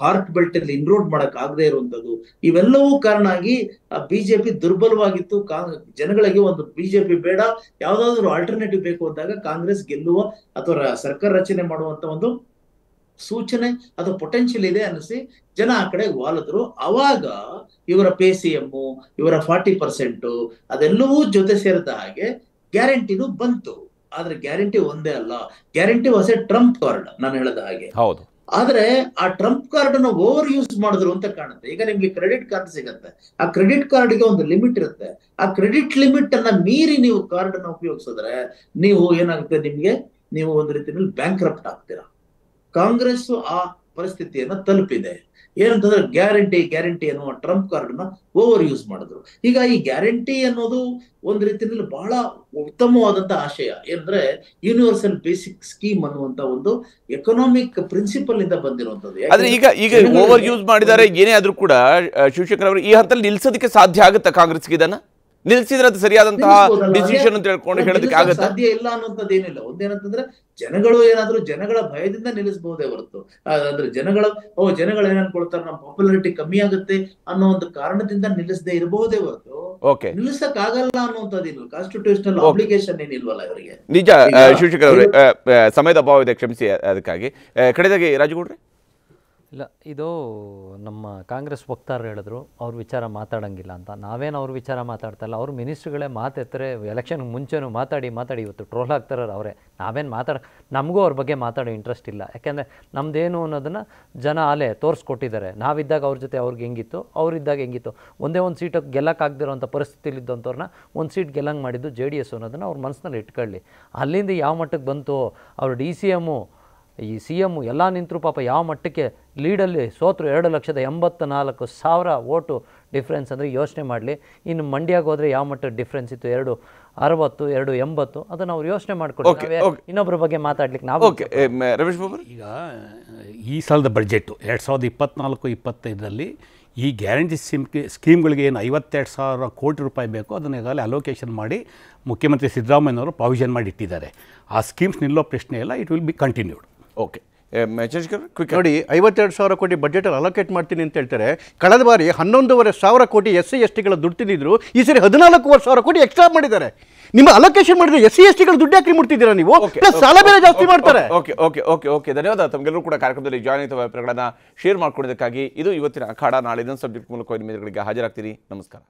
ಹಾರ್ಟ್ ಬೆಲ್ಟ್ ಅಲ್ಲಿ ಇನ್ರೋಡ್ ಮಾಡಕ್ ಆಗದೆ ಇರುವಂತದ್ದು ಇವೆಲ್ಲವೂ ಕಾರಣ ಆಗಿ ಬಿಜೆಪಿ ದುರ್ಬಲವಾಗಿತ್ತು ಜನಗಳಿಗೆ ಒಂದು ಬಿಜೆಪಿ ಬೇಡ ಯಾವ್ದಾದ್ರು ಆಲ್ಟರ್ನೇಟಿವ್ ಬೇಕು ಅಂದಾಗ ಕಾಂಗ್ರೆಸ್ ಗೆಲ್ಲುವ ಅಥವಾ ಸರ್ಕಾರ ರಚನೆ ಮಾಡುವಂತ ಒಂದು ಸೂಚನೆ ಅದು ಪೊಟೆನ್ಷಿಯಲ್ ಇದೆ ಅನ್ನಿಸಿ ಜನ ಆ ಕಡೆ ವಾಲಿದ್ರು ಅವಾಗ ಇವರ ಪೇ ಸಿ ಎಮ್ಮು ಇವರ ಫಾರ್ಟಿ ಪರ್ಸೆಂಟ್ ಅದೆಲ್ಲವೂ ಜೊತೆ ಸೇರಿದ ಹಾಗೆ ಗ್ಯಾರಂಟಿನು ಬಂತು ಆದ್ರೆ ಗ್ಯಾರಂಟಿ ಒಂದೇ ಅಲ್ಲ ಗ್ಯಾರಂಟಿ ಎ ಟ್ರಂಪ್ ಕಾರ್ಡ್ ನಾನು ಹೇಳಿದ ಹಾಗೆ ಹೌದು ಆದ್ರೆ ಆ ಟ್ರಂಪ್ ಕಾರ್ಡ್ ಅನ್ನು ಓವರ್ ಯೂಸ್ ಮಾಡಿದ್ರು ಅಂತ ಕಾಣುತ್ತೆ ಈಗ ನಿಮ್ಗೆ ಕ್ರೆಡಿಟ್ ಕಾರ್ಡ್ ಸಿಗತ್ತೆ ಆ ಕ್ರೆಡಿಟ್ ಕಾರ್ಡ್ ಗೆ ಒಂದು ಲಿಮಿಟ್ ಇರುತ್ತೆ ಆ ಕ್ರೆಡಿಟ್ ಲಿಮಿಟ್ ಅನ್ನ ಮೀರಿ ನೀವು ಕಾರ್ಡ್ ಅನ್ನ ಉಪಯೋಗಿಸಿದ್ರೆ ನೀವು ಏನಾಗುತ್ತೆ ನಿಮ್ಗೆ ನೀವು ಒಂದು ರೀತಿಯಲ್ಲಿ ಬ್ಯಾಂಕ್ ರಪ್ಟ್ ಆಗ್ತೀರಾ ಕಾಂಗ್ರೆಸ್ ಆ ಪರಿಸ್ಥಿತಿಯನ್ನ ತಲುಪಿದೆ ಏನಂತಂದ್ರೆ ಗ್ಯಾರಂಟಿ ಗ್ಯಾರಂಟಿ ಅನ್ನುವ ಟ್ರಂಪ್ ಕಾರ್ಡ್ ನ ಓವರ್ ಯೂಸ್ ಮಾಡಿದ್ರು ಈಗ ಈ ಗ್ಯಾರಂಟಿ ಅನ್ನೋದು ಒಂದ್ ರೀತಿಯಲ್ಲಿ ಬಹಳ ಉತ್ತಮವಾದಂತಹ ಆಶಯ ಏನಂದ್ರೆ ಯೂನಿವರ್ಸಲ್ ಬೇಸಿಕ್ ಸ್ಕೀಮ್ ಅನ್ನುವಂತ ಒಂದು ಎಕನಾಮಿಕ್ ಪ್ರಿನ್ಸಿಪಲ್ ಇಂದ ಬಂದಿರುವಂತದ್ದು ಆದ್ರೆ ಈಗ ಈಗ ಓವರ್ ಯೂಸ್ ಮಾಡಿದ್ದಾರೆ ಏನೇ ಆದ್ರೂ ಕೂಡ ಶಿವಶಂಕರ್ ಅವರು ಈ ಹಂತದಲ್ಲಿ ನಿಲ್ಸೋದಕ್ಕೆ ಸಾಧ್ಯ ಆಗುತ್ತಾ ಕಾಂಗ್ರೆಸ್ಗೆ ಇದನ್ನ ನಿಲ್ಸಿದ್ರೆ ಅದು ಸರಿಯಾದಂತಹ ಡಿಸಿಷನ್ ಅಂತ ಹೇಳ್ಕೊಂಡು ಹೇಳೋದಕ್ಕೆ ಆಗುತ್ತೆ ಸಾಧ್ಯ ಇಲ್ಲ ಏನಿಲ್ಲ ಒಂದೇನಂತಂದ್ರೆ ಜನಗಳು ಏನಾದ್ರೂ ಜನಗಳ ಭಯದಿಂದ ನಿಲ್ಲಿಸಬಹುದೇ ಹೊರತು ಅಂದ್ರೆ ಜನಗಳ ಓ ಜನಗಳು ಏನ್ ಅನ್ಕೊಳ್ತಾರೆ ನಮ್ಮ ಪಾಪ್ಯುಲಾರಿಟಿ ಕಮ್ಮಿ ಆಗುತ್ತೆ ಅನ್ನೋ ಒಂದು ಕಾರಣದಿಂದ ನಿಲ್ಲಿಸದೆ ಇರಬಹುದೇ ಹೊರತು ನಿಲ್ಲಿಸಕ್ ಆಗಲ್ಲ ಅನ್ನುವಂಥದ್ದು ಕಾನ್ಸ್ಟಿಟ್ಯೂಷನಲ್ ಅಪ್ಲಿಕೇಶನ್ ನಿಜ ಶಿಕ್ಷಕರವರೇ ಸಮಯದ ಅಭಾವ ಇದೆ ಕ್ಷಮಿಸಿ ಅದಕ್ಕಾಗಿ ಕಡೆದಾಗಿ ರಾಜಗೌಡ್ರಿ ಇಲ್ಲ ಇದು ನಮ್ಮ ಕಾಂಗ್ರೆಸ್ ವಕ್ತಾರರು ಹೇಳಿದ್ರು ಅವ್ರ ವಿಚಾರ ಮಾತಾಡೋಂಗಿಲ್ಲ ಅಂತ ನಾವೇನು ಅವ್ರ ವಿಚಾರ ಮಾತಾಡ್ತಾ ಇಲ್ಲ ಅವ್ರ ಮಿನಿಸ್ಟ್ರುಗಳೇ ಮಾತೆತ್ತರೆ ಎಲೆಕ್ಷನ್ಗೆ ಮುಂಚೆನೂ ಮಾತಾಡಿ ಮಾತಾಡಿ ಇವತ್ತು ಟ್ರೋಲ್ ಹಾಕ್ತಾರ ಅವರೇ ನಾವೇನು ಮಾತಾಡ ನಮಗೂ ಅವ್ರ ಬಗ್ಗೆ ಮಾತಾಡೋ ಇಂಟ್ರೆಸ್ಟ್ ಇಲ್ಲ ಯಾಕೆಂದರೆ ನಮ್ಮದೇನು ಅನ್ನೋದನ್ನು ಜನ ಅಲೆ ತೋರಿಸ್ಕೊಟ್ಟಿದ್ದಾರೆ ನಾವಿದ್ದಾಗ ಅವ್ರ ಜೊತೆ ಅವ್ರಿಗೆ ಹೆಂಗಿತ್ತು ಅವರಿದ್ದಾಗ ಹೆಂಗಿತ್ತು ಒಂದೇ ಒಂದು ಸೀಟು ಗೆಲ್ಲಕ್ಕಾಗದಿರೋಂಥ ಪರಿಸ್ಥಿತಿಯಲ್ಲಿದ್ದಂಥವ್ರನ್ನ ಒಂದು ಸೀಟ್ ಗೆಲ್ಲಂಗೆ ಮಾಡಿದ್ದು ಜೆ ಡಿ ಎಸ್ ಅನ್ನೋದನ್ನು ಅವ್ರ ಮನಸ್ಸಿನಲ್ಲಿ ಇಟ್ಕೊಳ್ಳಿ ಅಲ್ಲಿಂದ ಯಾವ ಮಟ್ಟಕ್ಕೆ ಬಂತು ಅವ್ರ D C M E C M ಎಲ್ಲ ನಿಂತರು ಪಾಪ ಯಾವ ಮಟ್ಟಕ್ಕೆ ಲೀಡಲ್ಲಿ ಸೋತರು ಎರಡು ಲಕ್ಷದ ಎಂಬತ್ತ ನಾಲ್ಕು ಸಾವಿರ ಓಟು ಡಿಫ್ರೆನ್ಸ್ ಅಂದರೆ ಯೋಚನೆ ಮಾಡಲಿ ಇನ್ನು ಮಂಡ್ಯಾಗ ಹೋದರೆ ಯಾವ ಮಟ್ಟದ ಡಿಫ್ರೆನ್ಸ್ ಇತ್ತು ಎರಡು ಅರವತ್ತು ಎರಡು ಎಂಬತ್ತು ಅದನ್ನು ಅವ್ರು ಯೋಚನೆ ಮಾಡಿಕೊಡ್ತೀವಿ ಇನ್ನೊಬ್ಬರ ಬಗ್ಗೆ ಮಾತಾಡ್ಲಿಕ್ಕೆ ನಾವು ರಮೇಶ್ ಬಾಬು ಈಗ ಈ ಸಾಲದ ಬಜೆಟ್ಟು ಎರಡು ಸಾವಿರದ ಇಪ್ಪತ್ನಾಲ್ಕು ಇಪ್ಪತ್ತೈದರಲ್ಲಿ ಈ ಗ್ಯಾರಂಟಿ ಸ್ಕೀಮ್ ಸ್ಕೀಮ್ಗಳಿಗೆ ಏನು ಐವತ್ತೆರಡು ಸಾವಿರ ಕೋಟಿ ರೂಪಾಯಿ ಬೇಕು ಅದನ್ನು ಈಗಾಗಲೇ ಅಲೋಕೇಶನ್ ಮಾಡಿ ಮುಖ್ಯಮಂತ್ರಿ ಸಿದ್ದರಾಮಯ್ಯನವರು ಪ್ರಾವಿಷನ್ ಮಾಡಿ ಇಟ್ಟಿದ್ದಾರೆ ಆ ಸ್ಕೀಮ್ಸ್ ನಿಲ್ಲೋ ಪ್ರಶ್ನೆ ಇಲ್ಲ it will be continued okay quick uh, ನೋಡಿ ಐವತ್ತೆರಡು ಸಾವಿರ ಕೋಟಿ ಅಲ್ಲಿ ಅಲೋಕೇಟ್ ಮಾಡ್ತೀನಿ ಅಂತ ಹೇಳ್ತಾರೆ ಕಳೆದ ಬಾರಿ ಹನ್ನೊಂದೂವರೆ ಸಾವಿರ ಕೋಟಿ ಎಸ್ ಸಿ ಎಸ್ ಟಿಗಳ ದುಡ್ಡು ತಿಂದಿದ್ರು ಈ ಸರಿ ಹದಿನಾಲ್ಕೂವರೆ ಸಾವಿರ ಕೋಟಿ ಎಕ್ಸ್ಟ್ರಾ ಮಾಡಿದ್ದಾರೆ ನಿಮ್ಮ ಅಲೋಕೇಶನ್ ಮಾಡಿದ್ರೆ ಎಸ್ ಸಿ ಎಸ್ ಟಿಗಳು ದುಡ್ಡು ಹಾಕಿ ಮುಡ್ತಿದ್ದೀರಾ ನೀವು ಸಾಲ ಬೇರೆ ಜಾಸ್ತಿ ಮಾಡ್ತಾರೆ ಓಕೆ ಓಕೆ ಓಕೆ ಓಕೆ ಧನ್ಯವಾದ ತಮಗೆಲ್ಲರೂ ಕೂಡ ಕಾರ್ಯಕ್ರಮದಲ್ಲಿ ಜಾಯಿನ್ ಆಯಿತ ವ್ಯಾಪಾರಗಳನ್ನು ಶೇರ್ ಮಾಡ್ಕೊಂಡಿದ್ದಕ್ಕಾಗಿ ಇದು ಇವತ್ತಿನ ಅಖಾಡ ನಾಳಿನ ಸಬ್ಜೆಕ್ಟ್ ಮೂಲಕ ಮೇಲೆಗಳಿಗೆ ಹಾಜರಾಗ್ತೀನಿ ನಮಸ್ಕಾರ